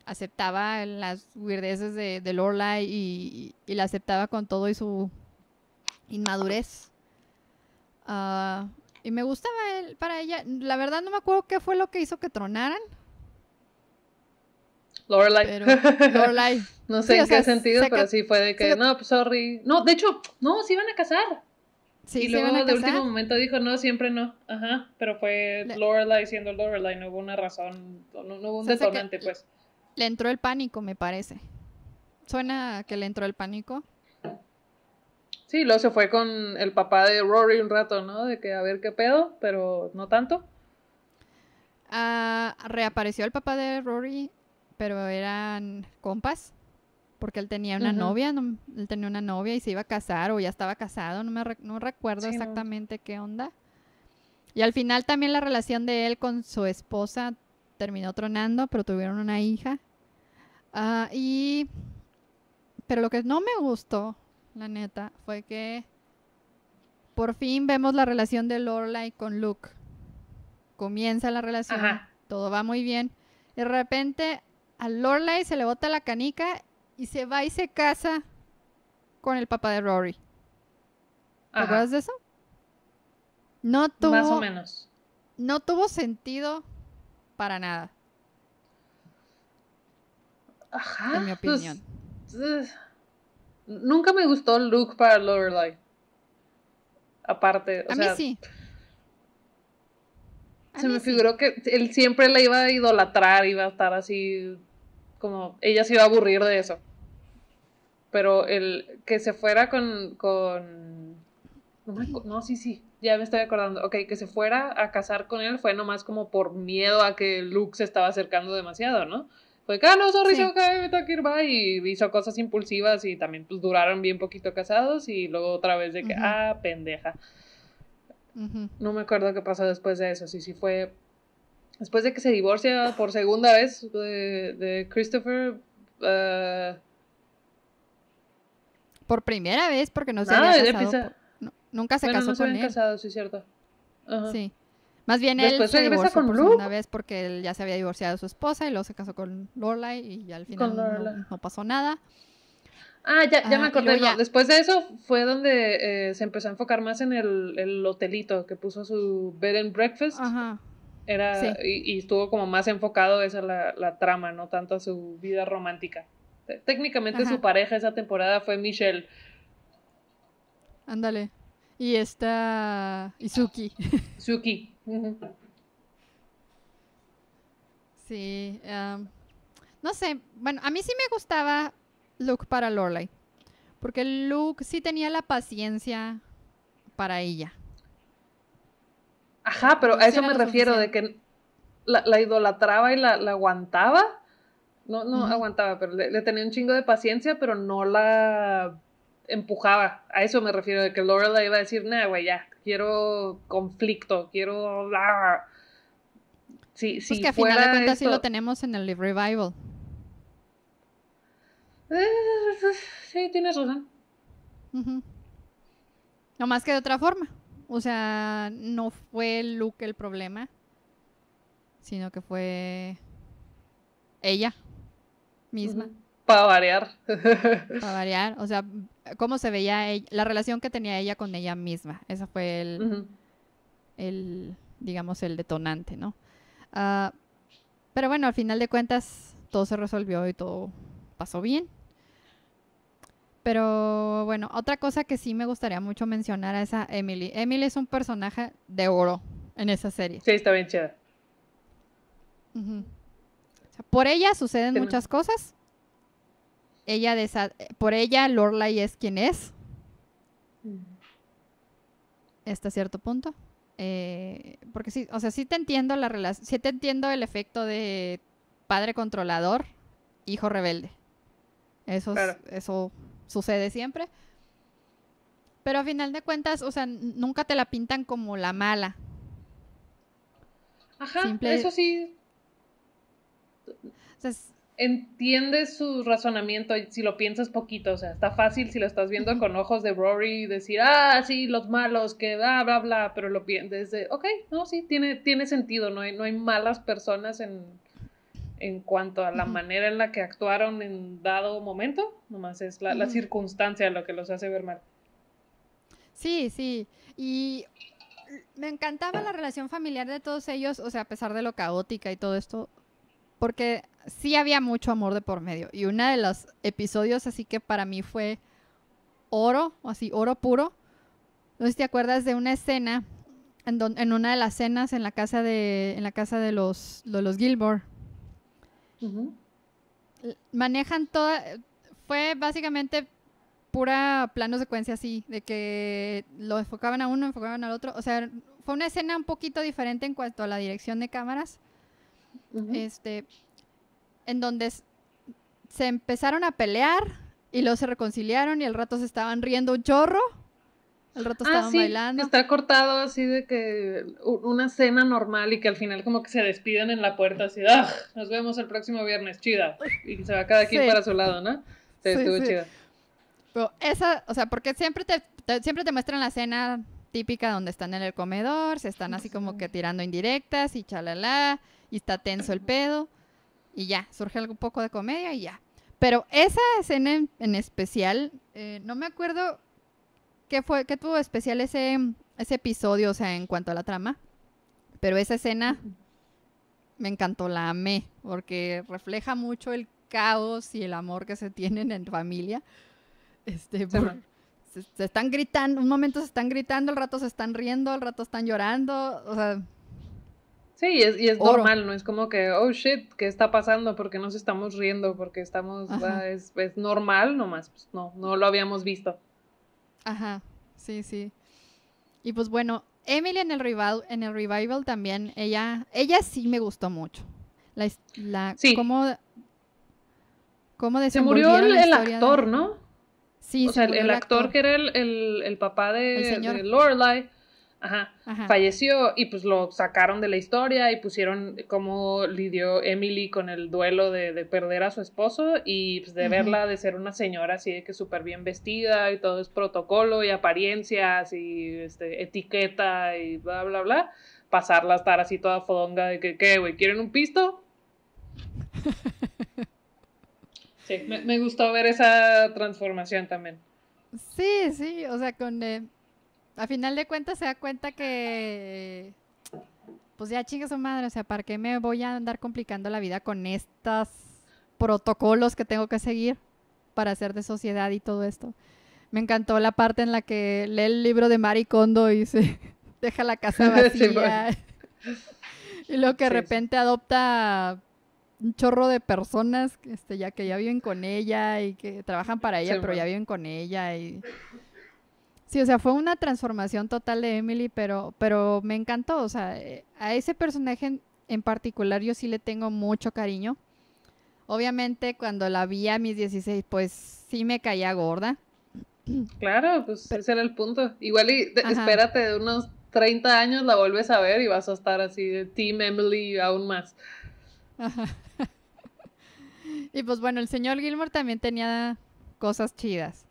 aceptaba las weirdeses de, de Lorelai y, la aceptaba con todo y su inmadurez. Ah, y me gustaba él para ella. La verdad no me acuerdo qué fue lo que hizo que tronaran. Lorelai. [laughs] no sé en qué sentido, pero sí fue de que, no, pues sorry. No, de hecho, no, se iban a casar. Sí, y luego de último momento dijo, no, siempre no. Ajá, pero fue Lorelai siendo Lorelai, no hubo una razón, no, hubo un pues. Le entró el pánico, me parece. Suena que le entró el pánico. Sí, luego se fue con el papá de Rory un rato, ¿no? De que a ver qué pedo, pero no tanto. Ah, reapareció el papá de Rory pero eran compas, porque él tenía una novia, él tenía una novia y se iba a casar o ya estaba casado, no, recuerdo exactamente qué onda. Y al final también la relación de él con su esposa terminó tronando, pero tuvieron una hija. Ah, y... Pero lo que no me gustó, la neta, fue que por fin vemos la relación de Lorelai con Luke. Comienza la relación, todo va muy bien. Y de repente a Lorelai se le bota la canica y se va y se casa con el papá de Rory. ¿Te acuerdas de eso? No tuvo. Más o menos. No tuvo sentido para nada. Ajá. En mi pues, opinión. Eh, nunca me gustó el look para Lorelai. Aparte. O a mí sí se me figuró que él siempre la iba a idolatrar, iba a estar así, como ella se iba a aburrir de eso. Pero el que se fuera con... con... No, sí, sí, ya me estoy acordando. Ok, que se fuera a casar con él fue nomás como por miedo a que Luke se estaba acercando demasiado, ¿no? Fue que, ah, no, sorry, sí. me toca Y hizo cosas impulsivas y también pues duraron bien poquito casados y luego otra vez de que, ah, pendeja. No me acuerdo qué pasó después de eso, si sí, sí fue... Después de que se divorcia por segunda vez de, Christopher... Eh, por primera vez, porque no se ah, nunca se casó no se con él. casado, sí, cierto. Sí. Más bien él se regresa por segunda vez porque él ya se había divorciado de su esposa y luego se casó con Lorelai y al final no, pasó nada. Ah, ya, ya me acordé. Después de eso fue donde eh, se empezó a enfocar más en el, hotelito que puso su bed and breakfast. Ajá. y, estuvo como más enfocado esa la, trama, no tanto a su vida romántica. Técnicamente su pareja esa temporada fue Michelle. Ándale. Y está. Izuki. Suki. [laughs] Sí. no sé. Bueno, a mí sí me gustaba Luke para Lorelai. Porque Luke sí tenía la paciencia para ella. Ajá, pero a eso me refiero, de que la, idolatraba y la, aguantaba. No, no aguantaba, pero le, tenía un chingo de paciencia, pero no la empujaba. A eso me refiero, de que Lorelai iba a decir, no güey, ya, quiero conflicto, quiero... Sí, pues si que a final de cuentas sí lo tenemos en el Revival. [laughs] Sí, tienes razón. No más que de otra forma. O sea, no fue Luke el problema, sino que fue ella misma. Para variar. [laughs] Para variar. O sea, cómo se veía e-, la relación que tenía ella con ella misma. Esa fue el, el digamos, el detonante, ¿no? Ah, pero bueno, al final de cuentas, todo se resolvió y todo pasó bien. Pero bueno, otra cosa que sí me gustaría mucho mencionar a esa Emily. Emily es un personaje de oro en esa serie. Sí, está bien chida. por ella suceden muchas cosas. Ella Por ella Lorelai es quien es. Mm. Hasta cierto punto. Eh, porque sí, o sea, sí te entiendo la relación, sí te entiendo el efecto de padre controlador, hijo rebelde. Eso, eso sucede siempre. Pero a final de cuentas, o sea, nunca te la pintan como la mala. Ajá, eso sí. Entiendes su razonamiento si lo piensas poquito, o sea, está fácil si lo estás viendo con ojos de Rory decir, ah, sí, los malos, que bla, bla, bla, pero lo piensas, ok, no, sí, tiene, tiene sentido, no hay, no hay malas personas en, en cuanto a la manera en la que actuaron en dado momento, nomás es la, circunstancia lo que los hace ver mal. Sí, sí, y me encantaba la relación familiar de todos ellos, o sea, a pesar de lo caótica y todo esto, porque sí había mucho amor de por medio. Y uno de los episodios así que para mí fue oro, así, oro puro. No sé si te acuerdas de una escena en, en una de las cenas en la casa de, en la casa de los, de los Gilmore, Manejan toda, fue básicamente pura plano secuencia así, de que lo enfocaban a uno, enfocaban al otro. O sea, fue una escena un poquito diferente en cuanto a la dirección de cámaras. Este. En donde se empezaron a pelear y luego se reconciliaron y al rato se estaban riendo chorro. El rato ah, estaban bailando. Está cortado así de que una cena normal y que al final como que se despiden en la puerta así, ¡ah! Nos vemos el próximo viernes, chida. Y se va cada quien para su lado, ¿no? Se sí, estuvo chida. Pero esa, o sea, porque siempre te, siempre te muestran la cena típica donde están en el comedor, se están así como que tirando indirectas y chalala, y está tenso el pedo, y ya, surge un poco de comedia y ya. Pero esa escena en, especial, eh, no me acuerdo ¿Qué fue, qué tuvo especial ese, ese episodio, o sea, en cuanto a la trama? Pero esa escena me encantó, la amé, porque refleja mucho el caos y el amor que se tienen en familia. Este, se, están gritando, un momento se están gritando, al rato se están riendo, al rato están llorando, o sea... Sí, y es, normal, no es como que, oh shit, ¿qué está pasando? Porque nos estamos riendo, porque estamos, ah, es, normal, nomás, pues, no, no lo habíamos visto. Ajá, sí, sí. Y pues bueno, Emily en el revival, en el revival también, ella, ella sí me gustó mucho. La, la sí. cómo, cómo Se murió el, actor, ¿no? Sí, o sea, el, actor, que era el, el, papá de, de Lorelai Ajá. Falleció y pues lo sacaron de la historia y pusieron cómo lidió Emily con el duelo de, perder a su esposo y pues, de verla de ser una señora así de que súper bien vestida y todo es protocolo y apariencias y este, etiqueta y bla, bla, bla. Pasarla a estar así toda fodonga de que, ¿qué, güey? ¿Quieren un pisto? [laughs] sí, me, gustó ver esa transformación también. Sí, sí, o sea, con... Eh, a final de cuentas se da cuenta que pues ya chingas su madre, o sea, ¿para qué me voy a andar complicando la vida con estos protocolos que tengo que seguir para ser de sociedad y todo esto? Me encantó la parte en la que lee el libro de Mari Kondo y se [laughs] deja la casa [laughs] vacía. [laughs] y lo que de repente adopta un chorro de personas este, ya que ya viven con ella y que trabajan para ella, pero ya viven con ella y Sí, o sea, fue una transformación total de Emily, pero, pero me encantó. O sea, eh, a ese personaje en, particular yo sí le tengo mucho cariño. Obviamente cuando la vi a mis 16, pues sí me caía gorda. Claro, pues ese era el punto. Igual y espérate de unos 30 años la vuelves a ver y vas a estar así de Team Emily aún más. [laughs] Y pues bueno, el señor Gilmore también tenía cosas chidas.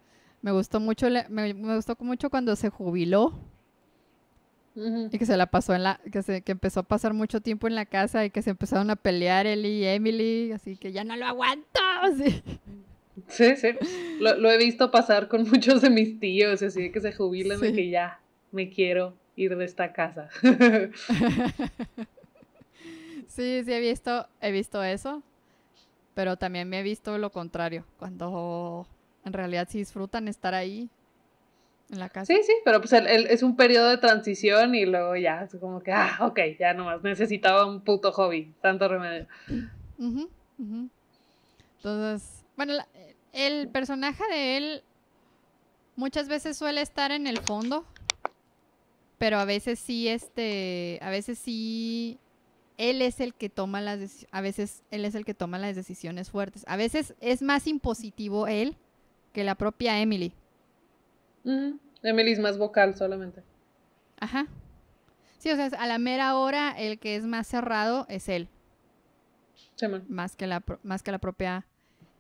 Me gustó mucho, me, gustó mucho cuando se jubiló. Y que se la pasó en la, que, se, que empezó a pasar mucho tiempo en la casa y que se empezaron a pelear él y Emily, así que ya no lo aguanto. Sí, sí. Lo, he visto pasar con muchos de mis tíos, así que se jubilan y que ya me quiero ir de esta casa. [laughs] sí, sí he visto, he visto eso, pero también me he visto lo contrario, cuando en realidad sí disfrutan estar ahí en la casa. Sí, sí, pero pues es un periodo de transición y luego ya, es como que, ah, ok, ya nomás necesitaba un puto hobby, tanto remedio. Entonces, bueno, el personaje de él muchas veces suele estar en el fondo, pero a veces sí, este, a veces sí él es el que toma las a veces él es el que toma las decisiones fuertes. A veces es más impositivo él que la propia Emily. Emily es más vocal solamente. Ajá. Sí, o sea, a la mera hora el que es más cerrado es él. Sí, más, que la, más que la propia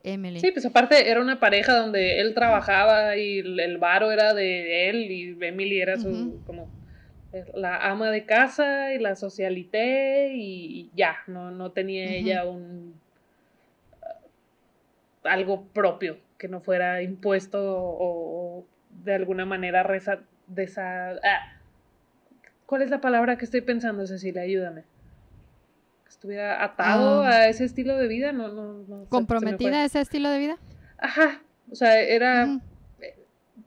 Emily. Sí, pues aparte era una pareja donde él trabajaba y el varo era de él y Emily era su, como eh, la ama de casa y la socialité y ya, no, no tenía ella un eh, algo propio que no fuera impuesto o, de alguna manera reza, desa, ah. ¿Cuál es la palabra que estoy pensando, Cecilia? Ayúdame. estuviera atado ah. a ese estilo de vida, no, no, ¿Comprometida a ese estilo de vida? Ajá. O sea, era. Eh,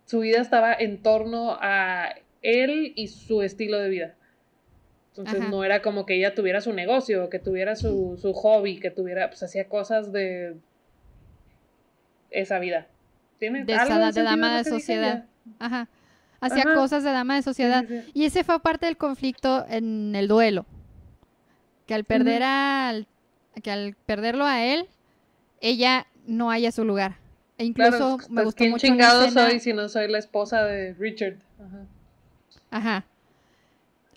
su vida estaba en torno a él y su estilo de vida. Entonces no era como que ella tuviera su negocio, que tuviera su, su hobby, que tuviera, pues hacía cosas de esa vida. ¿Tiene de, dama de sociedad. Ajá. Hacía cosas de dama de sociedad. Y ese fue parte del conflicto en el duelo. Que al perder al que al perderlo a él, ella no haya su lugar. E incluso me pues, gustó ¿quién mucho. chingado soy si no soy la esposa de Richard? Ajá.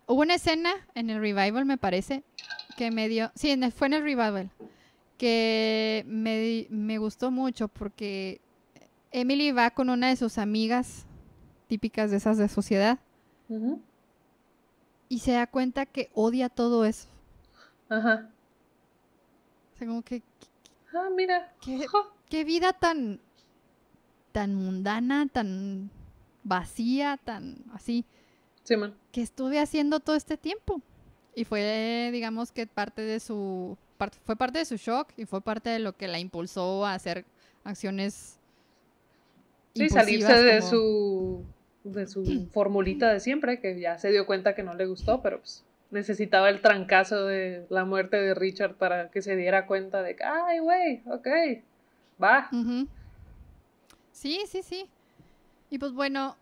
Hubo una escena en el revival, me parece, que me dio. Sí, fue en el revival que me, me gustó mucho porque Emily va con una de sus amigas típicas de esas de sociedad y se da cuenta que odia todo eso. Ajá. O sea, como que... Ah, mira. Qué, qué vida tan... tan mundana, tan vacía, tan así. Sí, Que estuve haciendo todo este tiempo. Y fue, digamos que parte de su fue parte de su shock y fue parte de lo que la impulsó a hacer acciones. Sí, salirse de su de su [clears throat] formulita de siempre, que ya se dio cuenta que no le gustó, pero pues, necesitaba el trancazo de la muerte de Richard para que se diera cuenta de que, ay, güey, ok, va. Sí, sí, sí. Y pues bueno,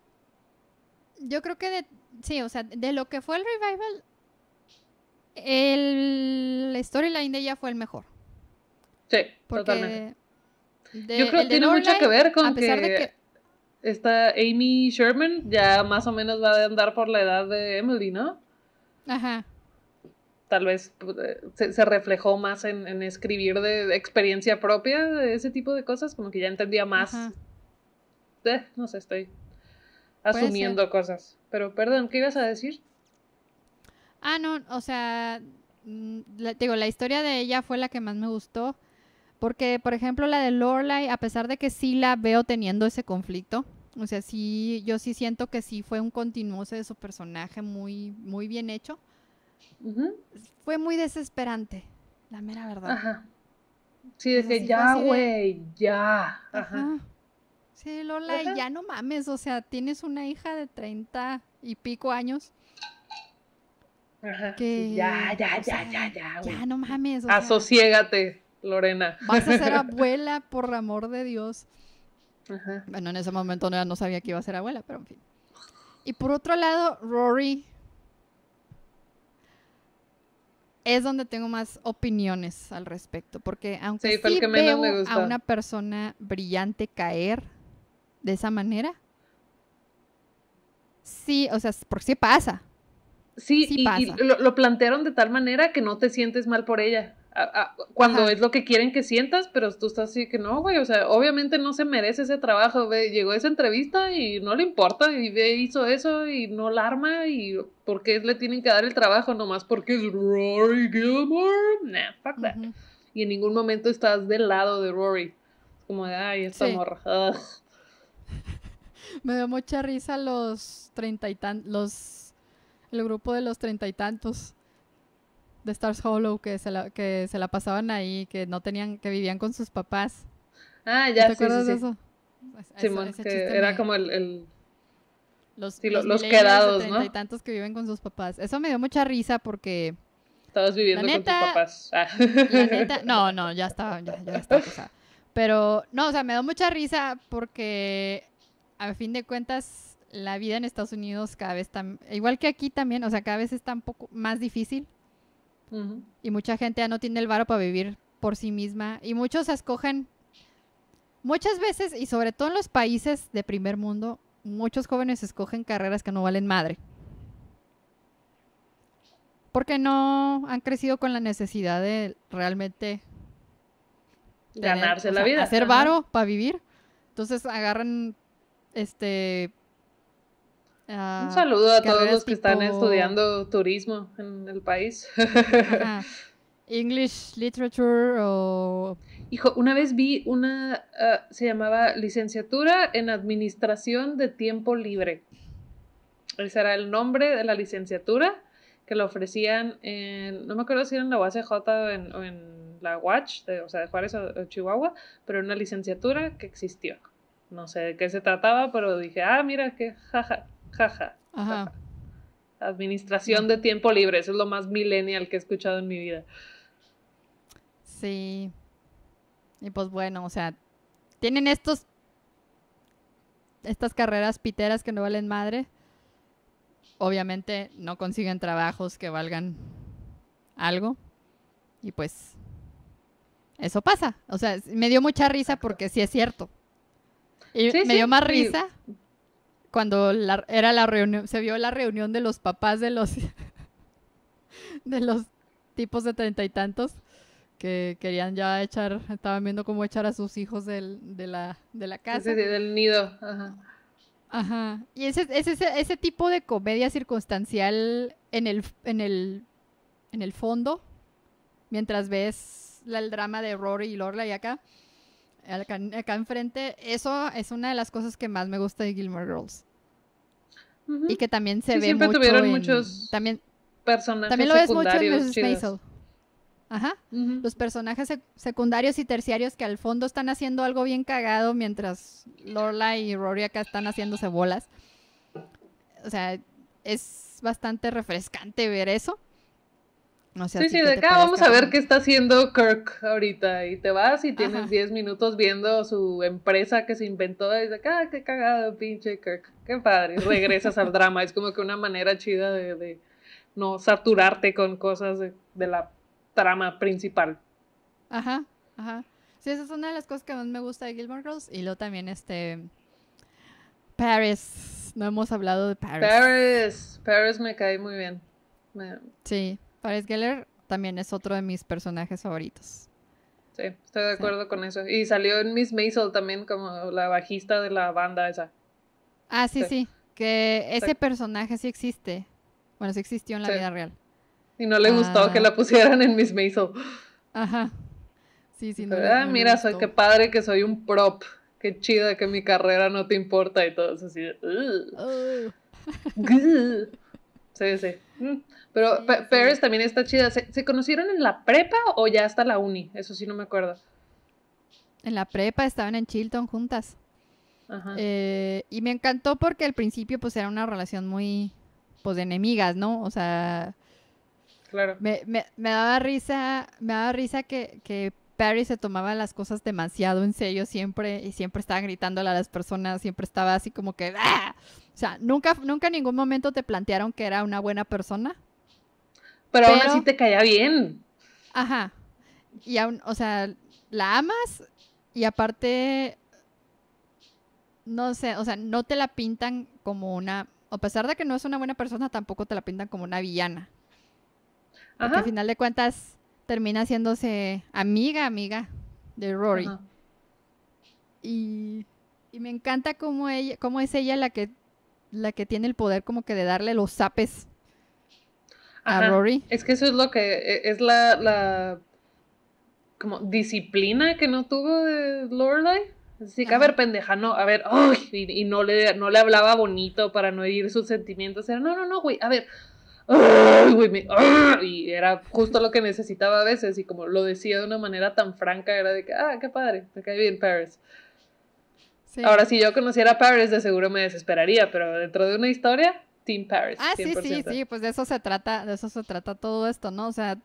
yo creo que de, sí, o sea, de lo que fue el revival, el storyline de ella fue el mejor. Sí, totalmente. Yo creo que tiene mucho que ver con que, de esta Amy Sherman ya más o menos va a andar por la edad de Emily, ¿no? Ajá. Tal vez eh, se, reflejó más en, escribir de, experiencia propia de ese tipo de cosas, como que ya entendía más. Eh, no sé, estoy asumiendo cosas. Pero perdón, ¿qué ibas a decir? Ah, no, o sea, mm, digo, la historia de ella fue la que más me gustó. Porque, por ejemplo, la de Lorelai, a pesar de que sí la veo teniendo ese conflicto, o sea, sí, yo sí siento que sí fue un continuo de su personaje muy, muy bien hecho. Fue muy desesperante, la mera verdad. Ajá. Sí, desde ya, güey, ya. Ajá. Sí, Lorelai, ya no mames, o sea, tienes una hija de treinta y pico años que ya, ya, ya, ya, ya, ya. no mames. Lorena. Vas a ser [laughs] abuela, por amor de Dios. Bueno, en ese momento no, sabía que iba a ser abuela, pero en fin. Y por otro lado, Rory es donde tengo más opiniones al respecto, porque aunque sí, a una persona brillante caer de esa manera, sí, o sea, por sí pasa, Sí, y, lo, plantearon de tal manera que no te sientes mal por ella. cuando es lo que quieren que sientas, pero tú estás así que no, güey, o sea, obviamente no se merece ese trabajo, llegó esa entrevista y no le importa, y hizo eso y no la arma, y ¿por qué le tienen que dar el trabajo nomás porque es Rory Gilmore? Nah, fuck that. Y en ningún momento estás del lado de Rory, como de, ay, esta [laughs] Me dio mucha risa los treinta y tan, los el grupo de los treinta y tantos de Stars Hollow que se, la, que se la pasaban ahí, que no tenían, que vivían con sus papás. Ah, ya, ¿Te acuerdas de eso? Simón, que era como el, Los, quedados, y tantos que viven con sus papás. Eso me dio mucha risa porque... Estabas viviendo con tus papás. Ah. no, no, ya estaba, ya, ya estaba Pero, no, o sea, me dio mucha risa porque, a fin de cuentas, la vida en Estados Unidos cada vez tan, igual que aquí también, o sea, cada vez es tan poco más difícil. Y mucha gente ya no tiene el varo para vivir por sí misma. Y muchos escogen, muchas veces, y sobre todo en los países de primer mundo, muchos jóvenes escogen carreras que no valen madre. Porque no han crecido con la necesidad de realmente ganarse la vida. Hacer varo para vivir. Entonces agarran este Ah, Un saludo pues a todos los que están estudiando turismo en el país. [laughs] English Literature o... Hijo, una vez vi una, ah, se llamaba licenciatura en Administración de Tiempo Libre. Ese era el nombre de la licenciatura que lo ofrecían en, no me acuerdo si era en la UACJ o en, la UACH, o sea, de Juárez o, Chihuahua, pero una licenciatura que existió. No sé de qué se trataba, pero dije, ah, mira, qué jaja jaja. Administración de tiempo libre, eso es lo más millennial que he escuchado en mi vida. Sí. Y pues bueno, o sea, tienen estos estas carreras piteras que no valen madre. Obviamente no consiguen trabajos que valgan algo. Y pues eso pasa. O sea, me dio mucha risa porque sí es cierto. Y me dio más risa cuando era la reunión, se vio la reunión de los papás de los, [laughs] de los tipos de treinta y tantos que querían ya echar, estaban viendo cómo echar a sus hijos de, la, casa. Sí, del nido. Ajá. Y ese, ese, ese, tipo de comedia circunstancial en el, en el, fondo, mientras ves el drama de Rory y Lorla y acá, acá, enfrente. Eso es una de las cosas que más me gusta de Gilmore Girls. Y que también se ve siempre mucho tuvieron muchos también, personajes También lo ves mucho en Ajá. Los personajes secundarios y terciarios que al fondo están haciendo algo bien cagado mientras Lorla y Rory acá están haciéndose bolas. O sea, es bastante refrescante ver eso sí, sí, de acá vamos a ver qué está haciendo Kirk ahorita. Y te vas y tienes 10 minutos viendo su empresa que se inventó. Y de acá, ah, qué cagado, pinche Kirk. Qué padre. Regresas al drama. Es como que una manera chida de, de no saturarte con cosas de, la trama principal. Ajá, ajá. Sí, esa es una de las cosas que más me gusta de Gilmore Girls. Y luego también este. Paris. No hemos hablado de Paris. Paris. Paris me cae muy bien. Sí. Paris Geller también es otro de mis personajes favoritos. Sí, estoy de acuerdo con eso. Y salió en Miss Maisel también como la bajista de la banda esa. Ah, sí, sí. que ese personaje sí existe. Bueno, sí existió en la vida real. Y no le gustó que ah. la pusieran en Miss Maisel. Ajá. Sí, sí, no, ah, mira, soy, qué padre que soy un prop. Qué chida que mi carrera no te importa y todo eso así sí, mm. Pero Ferris también está chida. ¿Se, conocieron en la prepa o ya hasta la uni? Eso sí no me acuerdo. En la prepa estaban en Chilton juntas. Ajá. Eh, y me encantó porque al principio pues era una relación muy pues de enemigas, ¿no? O sea, claro. me, daba risa, me daba risa que, que Perry se tomaba las cosas demasiado en serio siempre y siempre estaba gritándole a las personas, siempre estaba así como que... Ah". O sea, nunca, nunca en ningún momento te plantearon que era una buena persona. Pero, aún así te caía bien. Ajá. Y aún, o sea, la amas y aparte, no sé, o sea, no te la pintan como una... A pesar de que no es una buena persona, tampoco te la pintan como una villana. Porque al final de cuentas termina haciéndose amiga, amiga de Rory. y, me encanta cómo, ella, cómo es ella la que, la que tiene el poder como que de darle los zapes a Rory. Es que eso es lo que e, es la, la como disciplina que no tuvo de Lorelai. Así que, a ver, pendeja, no, a ver, oh, y, no, le, no le hablaba bonito para no herir sus sentimientos. Era, no, no, no, güey, a ver, Ah, y era justo lo que necesitaba a veces y como lo decía de una manera tan franca era de que, ah, qué padre, me cae bien Paris. Ahora, si yo conociera a Paris, de seguro me desesperaría, pero dentro de una historia, Team Paris. Ah, sí, sí, sí, pues de eso se trata, de eso se trata todo esto, ¿no? O sea,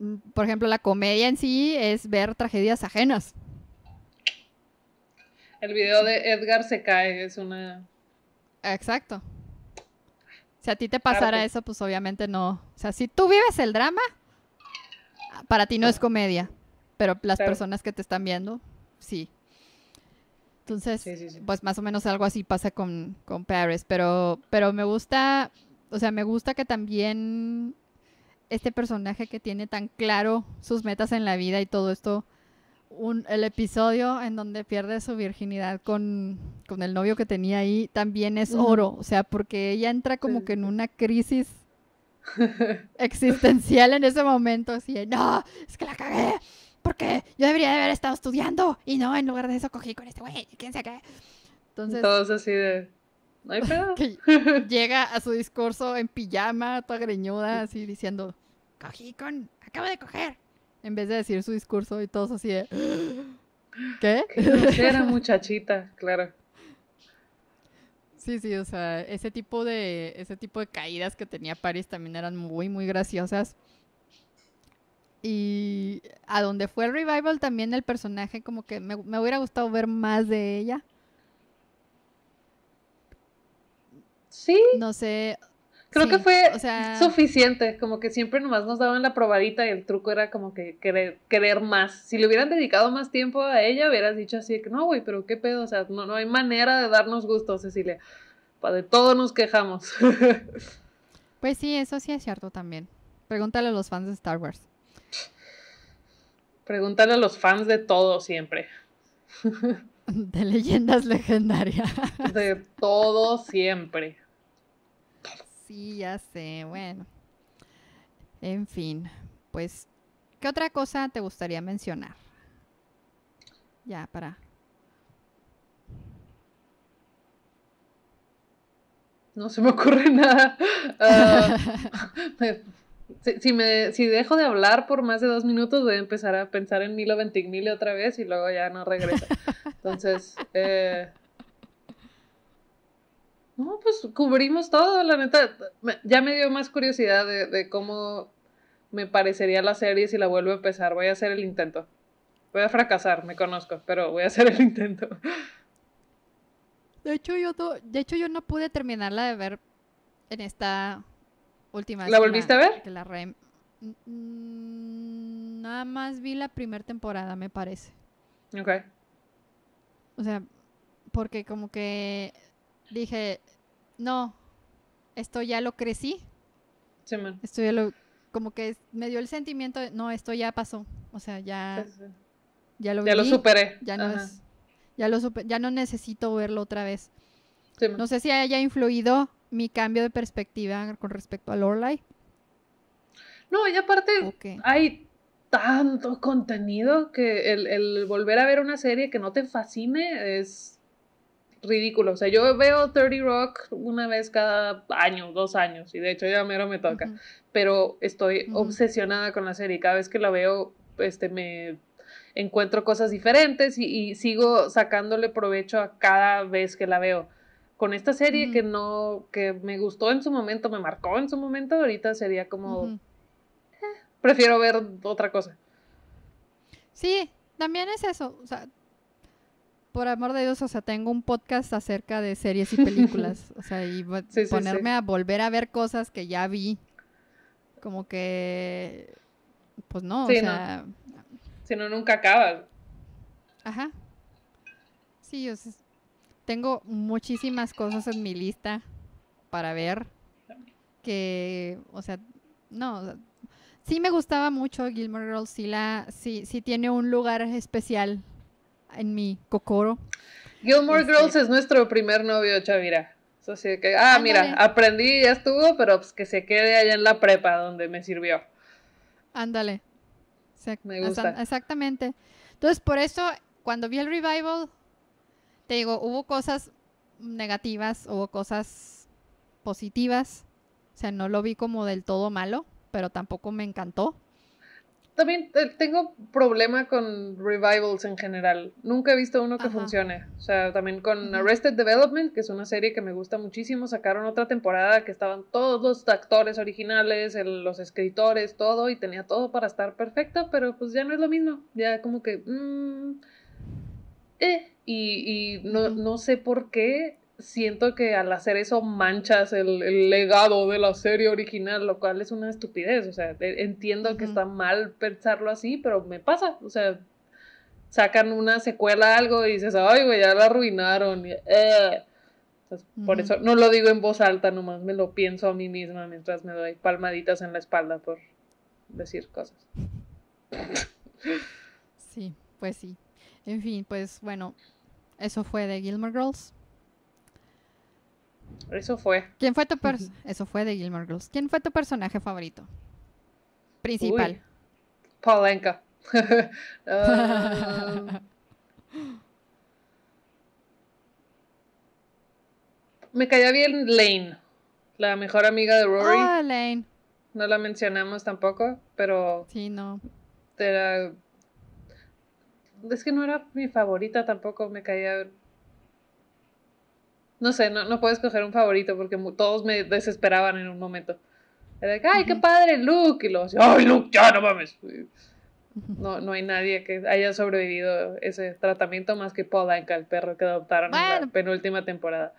mm, por ejemplo, la comedia en sí es ver tragedias ajenas. El video de Edgar se cae, es una... Exacto. Si a ti te pasara eso, pues obviamente no. O sea, si tú vives el drama, para ti no es comedia, pero las personas que te están viendo, sí. Entonces, pues más o menos algo así pasa con, con Paris, pero, pero me gusta, o sea, me gusta que también este personaje que tiene tan claro sus metas en la vida y todo esto, el episodio en donde pierde su virginidad con, con el novio que tenía ahí también es oro, o sea, porque ella entra como que en una crisis [laughs] existencial en ese momento, así, no, es que la cagué, porque yo debería de haber estado estudiando y no, en lugar de eso cogí con este güey, quién sabe qué. Entonces, Todos así de... No hay pedo. [laughs] [laughs] llega a su discurso en pijama, toda greñuda, así diciendo, cogí con, acabo de coger en vez de decir su discurso y todos así de... [gasps] ¿Qué? Era [laughs] muchachita, claro. Sí, sí, o sea, ese tipo de, ese tipo de caídas que tenía Paris también eran muy, muy graciosas. Y a donde fue el revival también el personaje como que me, me hubiera gustado ver más de ella. Sí. No sé, Creo que fue suficiente, como que siempre nomás nos daban la probadita y el truco era como que querer, más. Si le hubieran dedicado más tiempo a ella, hubieras dicho así que no, güey, pero qué pedo, o sea, no, no hay manera de darnos gusto, Cecilia. Para de todo nos quejamos. [laughs] pues sí, eso sí es cierto también. Pregúntale a los fans de Star Wars. Pregúntale a los fans de todo siempre. [laughs] De leyendas legendarias. De todo siempre sí, ya sé, bueno. En fin, pues, ¿qué otra cosa te gustaría mencionar? Ya, para. No se me ocurre [laughs] nada. Ah, [laughs] si, me, si dejo de hablar por más de dos minutos, voy a empezar a pensar en Milo Ventimiglia otra vez y luego ya no regreso. [laughs] Entonces, eh, no, pues cubrimos todo, la neta. Ya me dio más curiosidad de, cómo me parecería la serie si la vuelvo a empezar. Voy a hacer el intento. Voy a fracasar, me conozco, pero voy a hacer el intento. De hecho, yo, de hecho, yo no pude terminarla de ver en esta última. ¿La volviste a ver? nada más vi la primera temporada, me parece. Ok. O sea, porque como que dije, no, esto ya lo crecí. Sí, Esto ya lo, como que me dio el sentimiento de, no, esto ya pasó. O sea, ya, ya lo vi, Ya lo superé. Ya no, es, ya, lo ya no necesito verlo otra vez. no sé si haya influido mi cambio de perspectiva con respecto a Orlai. No, y aparte hay tanto contenido que el volver a ver una serie que no te fascine es ridículo. O sea, yo veo 30 Rock una vez cada año, dos años, y de hecho ya mero me toca. Pero estoy obsesionada con la serie. Cada vez que la veo, este, me encuentro cosas diferentes y, sigo sacándole provecho a cada vez que la veo. Con esta serie que no, que me gustó en su momento, me marcó en su momento, ahorita sería como, eh, prefiero ver otra cosa. Sí, también es eso. O sea, por amor de Dios, o sea, tengo un podcast acerca de series y películas. [laughs] o sea, y ponerme a volver a ver cosas que ya vi. Como que. Pues no, o sea. Si no, nunca acabas. Ajá. Sí, o sea, tengo muchísimas cosas en mi lista para ver. Que, o sea, no. sí me gustaba mucho Gilmore Girls, sí la, sí, sí tiene un lugar especial en mi cocoro. Gilmore este, Girls es nuestro primer novio, Chavira. ah, mira, aprendí, ya estuvo, pero pues, que se quede allá en la prepa donde me sirvió. Ándale. me gusta. Exactamente. Entonces, por eso, cuando vi el revival, te digo, hubo cosas negativas, hubo cosas positivas. O sea, no lo vi como del todo malo, pero tampoco me encantó también eh, tengo problema con revivals en general. Nunca he visto uno que funcione. O sea, también con Arrested Development, que es una serie que me gusta muchísimo, sacaron otra temporada que estaban todos los actores originales, los escritores, todo, y tenía todo para estar perfecto, pero pues ya no es lo mismo. Ya como que... Mm, eh, y, no, no sé por qué siento que al hacer eso manchas el, legado de la serie original, lo cual es una estupidez. O sea, e, entiendo que está mal pensarlo así, pero me pasa. O sea, sacan una secuela algo y dices, ay, güey, ya la arruinaron. Eh. Por eso no lo digo en voz alta, nomás me lo pienso a mí misma mientras me doy palmaditas en la espalda por decir cosas. Sí, pues sí. En fin, pues bueno, eso fue de Gilmore Girls. Eso fue. ¿Quién fue tu Eso fue de Gilmore Girls. ¿Quién fue tu personaje favorito? Principal. paul [laughs] ah. [laughs] enka Me caía bien Lane, la mejor amiga de Rory. Ah, Lane. No la mencionamos tampoco, pero. Sí, no. Es que no era mi favorita tampoco, me caía no sé, no, no puedo escoger un favorito porque todos me desesperaban en un momento. Era que, ay, qué padre, Luke. Y los, ay, Luke, ya no mames. No, hay nadie que haya sobrevivido ese tratamiento más que Paul Anka, el perro que adoptaron en la penúltima temporada.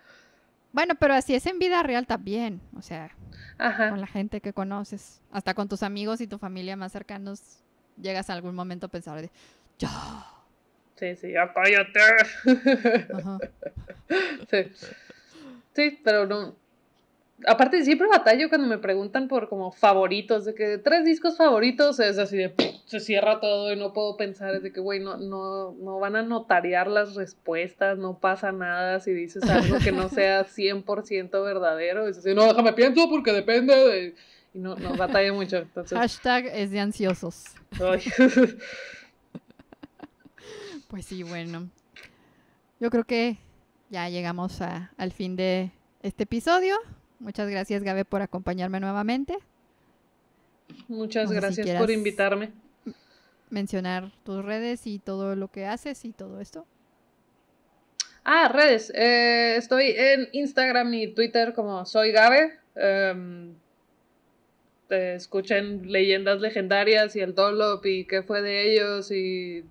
Bueno, pero así es en vida real también, o sea, con la gente que conoces, hasta con tus amigos y tu familia más cercanos, llegas a algún momento a pensar de, yo Sí, sí, Sí. pero no. Aparte, siempre batallo cuando me preguntan por como favoritos, de que tres discos favoritos es así de se cierra todo y no puedo pensar, es de que, güey, no, no, no van a notariar las respuestas, no pasa nada si dices algo que no sea 100% verdadero. Es así, no, déjame pienso porque depende Y no, no batalla mucho. Hashtag es de ansiosos. Ay. [laughs] Pues sí, bueno. Yo creo que ya llegamos al fin de este episodio. Muchas gracias, Gabe, por acompañarme nuevamente. Muchas gracias por invitarme. Mencionar tus redes y todo lo que haces y todo esto. Ah, redes. Eh, estoy en Instagram y Twitter como soy Gabe. Em, te escuchen leyendas legendarias y el Dolop y qué fue de ellos y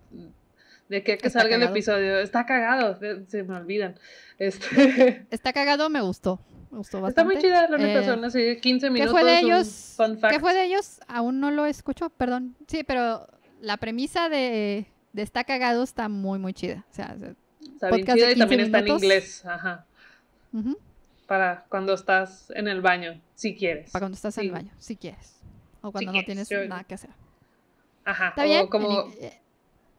de que, que salga el episodio. Está cagado, se me olvidan. Este... [laughs] Está cagado, me gustó. Me gustó bastante. Está muy chida la neta, eh, Así sí, 15 minutos. ¿Qué fue de ellos? ¿Qué fue de ellos? Aún no lo escucho, perdón. Sí, pero la premisa de, de Está cagado está muy, muy chida. O sea, está bien chida y también está en inglés. Ajá. Para cuando estás en el baño, si quieres. Para cuando estás en el baño, si quieres. O cuando no tienes nada que hacer. Ajá. ¿Está como. Eh,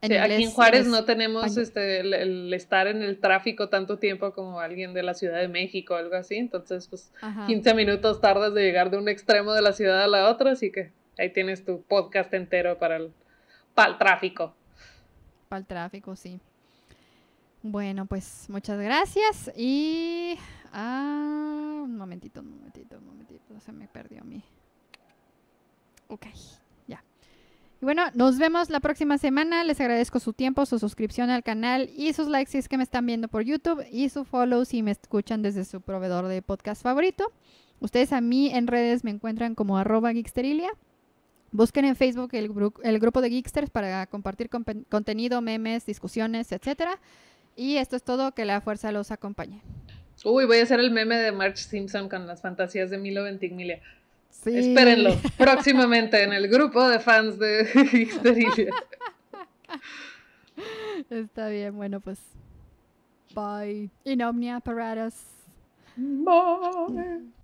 aquí en Juárez no tenemos este, el, estar en el tráfico tanto tiempo como alguien de la Ciudad de México o algo así. Entonces, pues 15 minutos tardas de llegar de un extremo de la ciudad a la otra, así que ahí tienes tu podcast entero para el, para el tráfico. Para el tráfico, sí. Bueno, pues muchas gracias y... Ah, un momentito, un momentito, un momentito. Se me perdió mi... Ok. Y bueno, nos vemos la próxima semana. Les agradezco su tiempo, su suscripción al canal y sus likes si es que me están viendo por YouTube y su follow si me escuchan desde su proveedor de podcast favorito. Ustedes a mí en redes me encuentran como arroba geeksterilia. Busquen en Facebook el, el grupo de geeksters para compartir contenido, memes, discusiones, etcétera. Y esto es todo, que la fuerza los acompañe. Uy, voy a hacer el meme de March Simpson con las fantasías de Milo Ventimiglia. Espérenlo próximamente en el grupo de fans de Histeria Está bien, bueno, pues. Bye. Inomnia Paratus. Bye.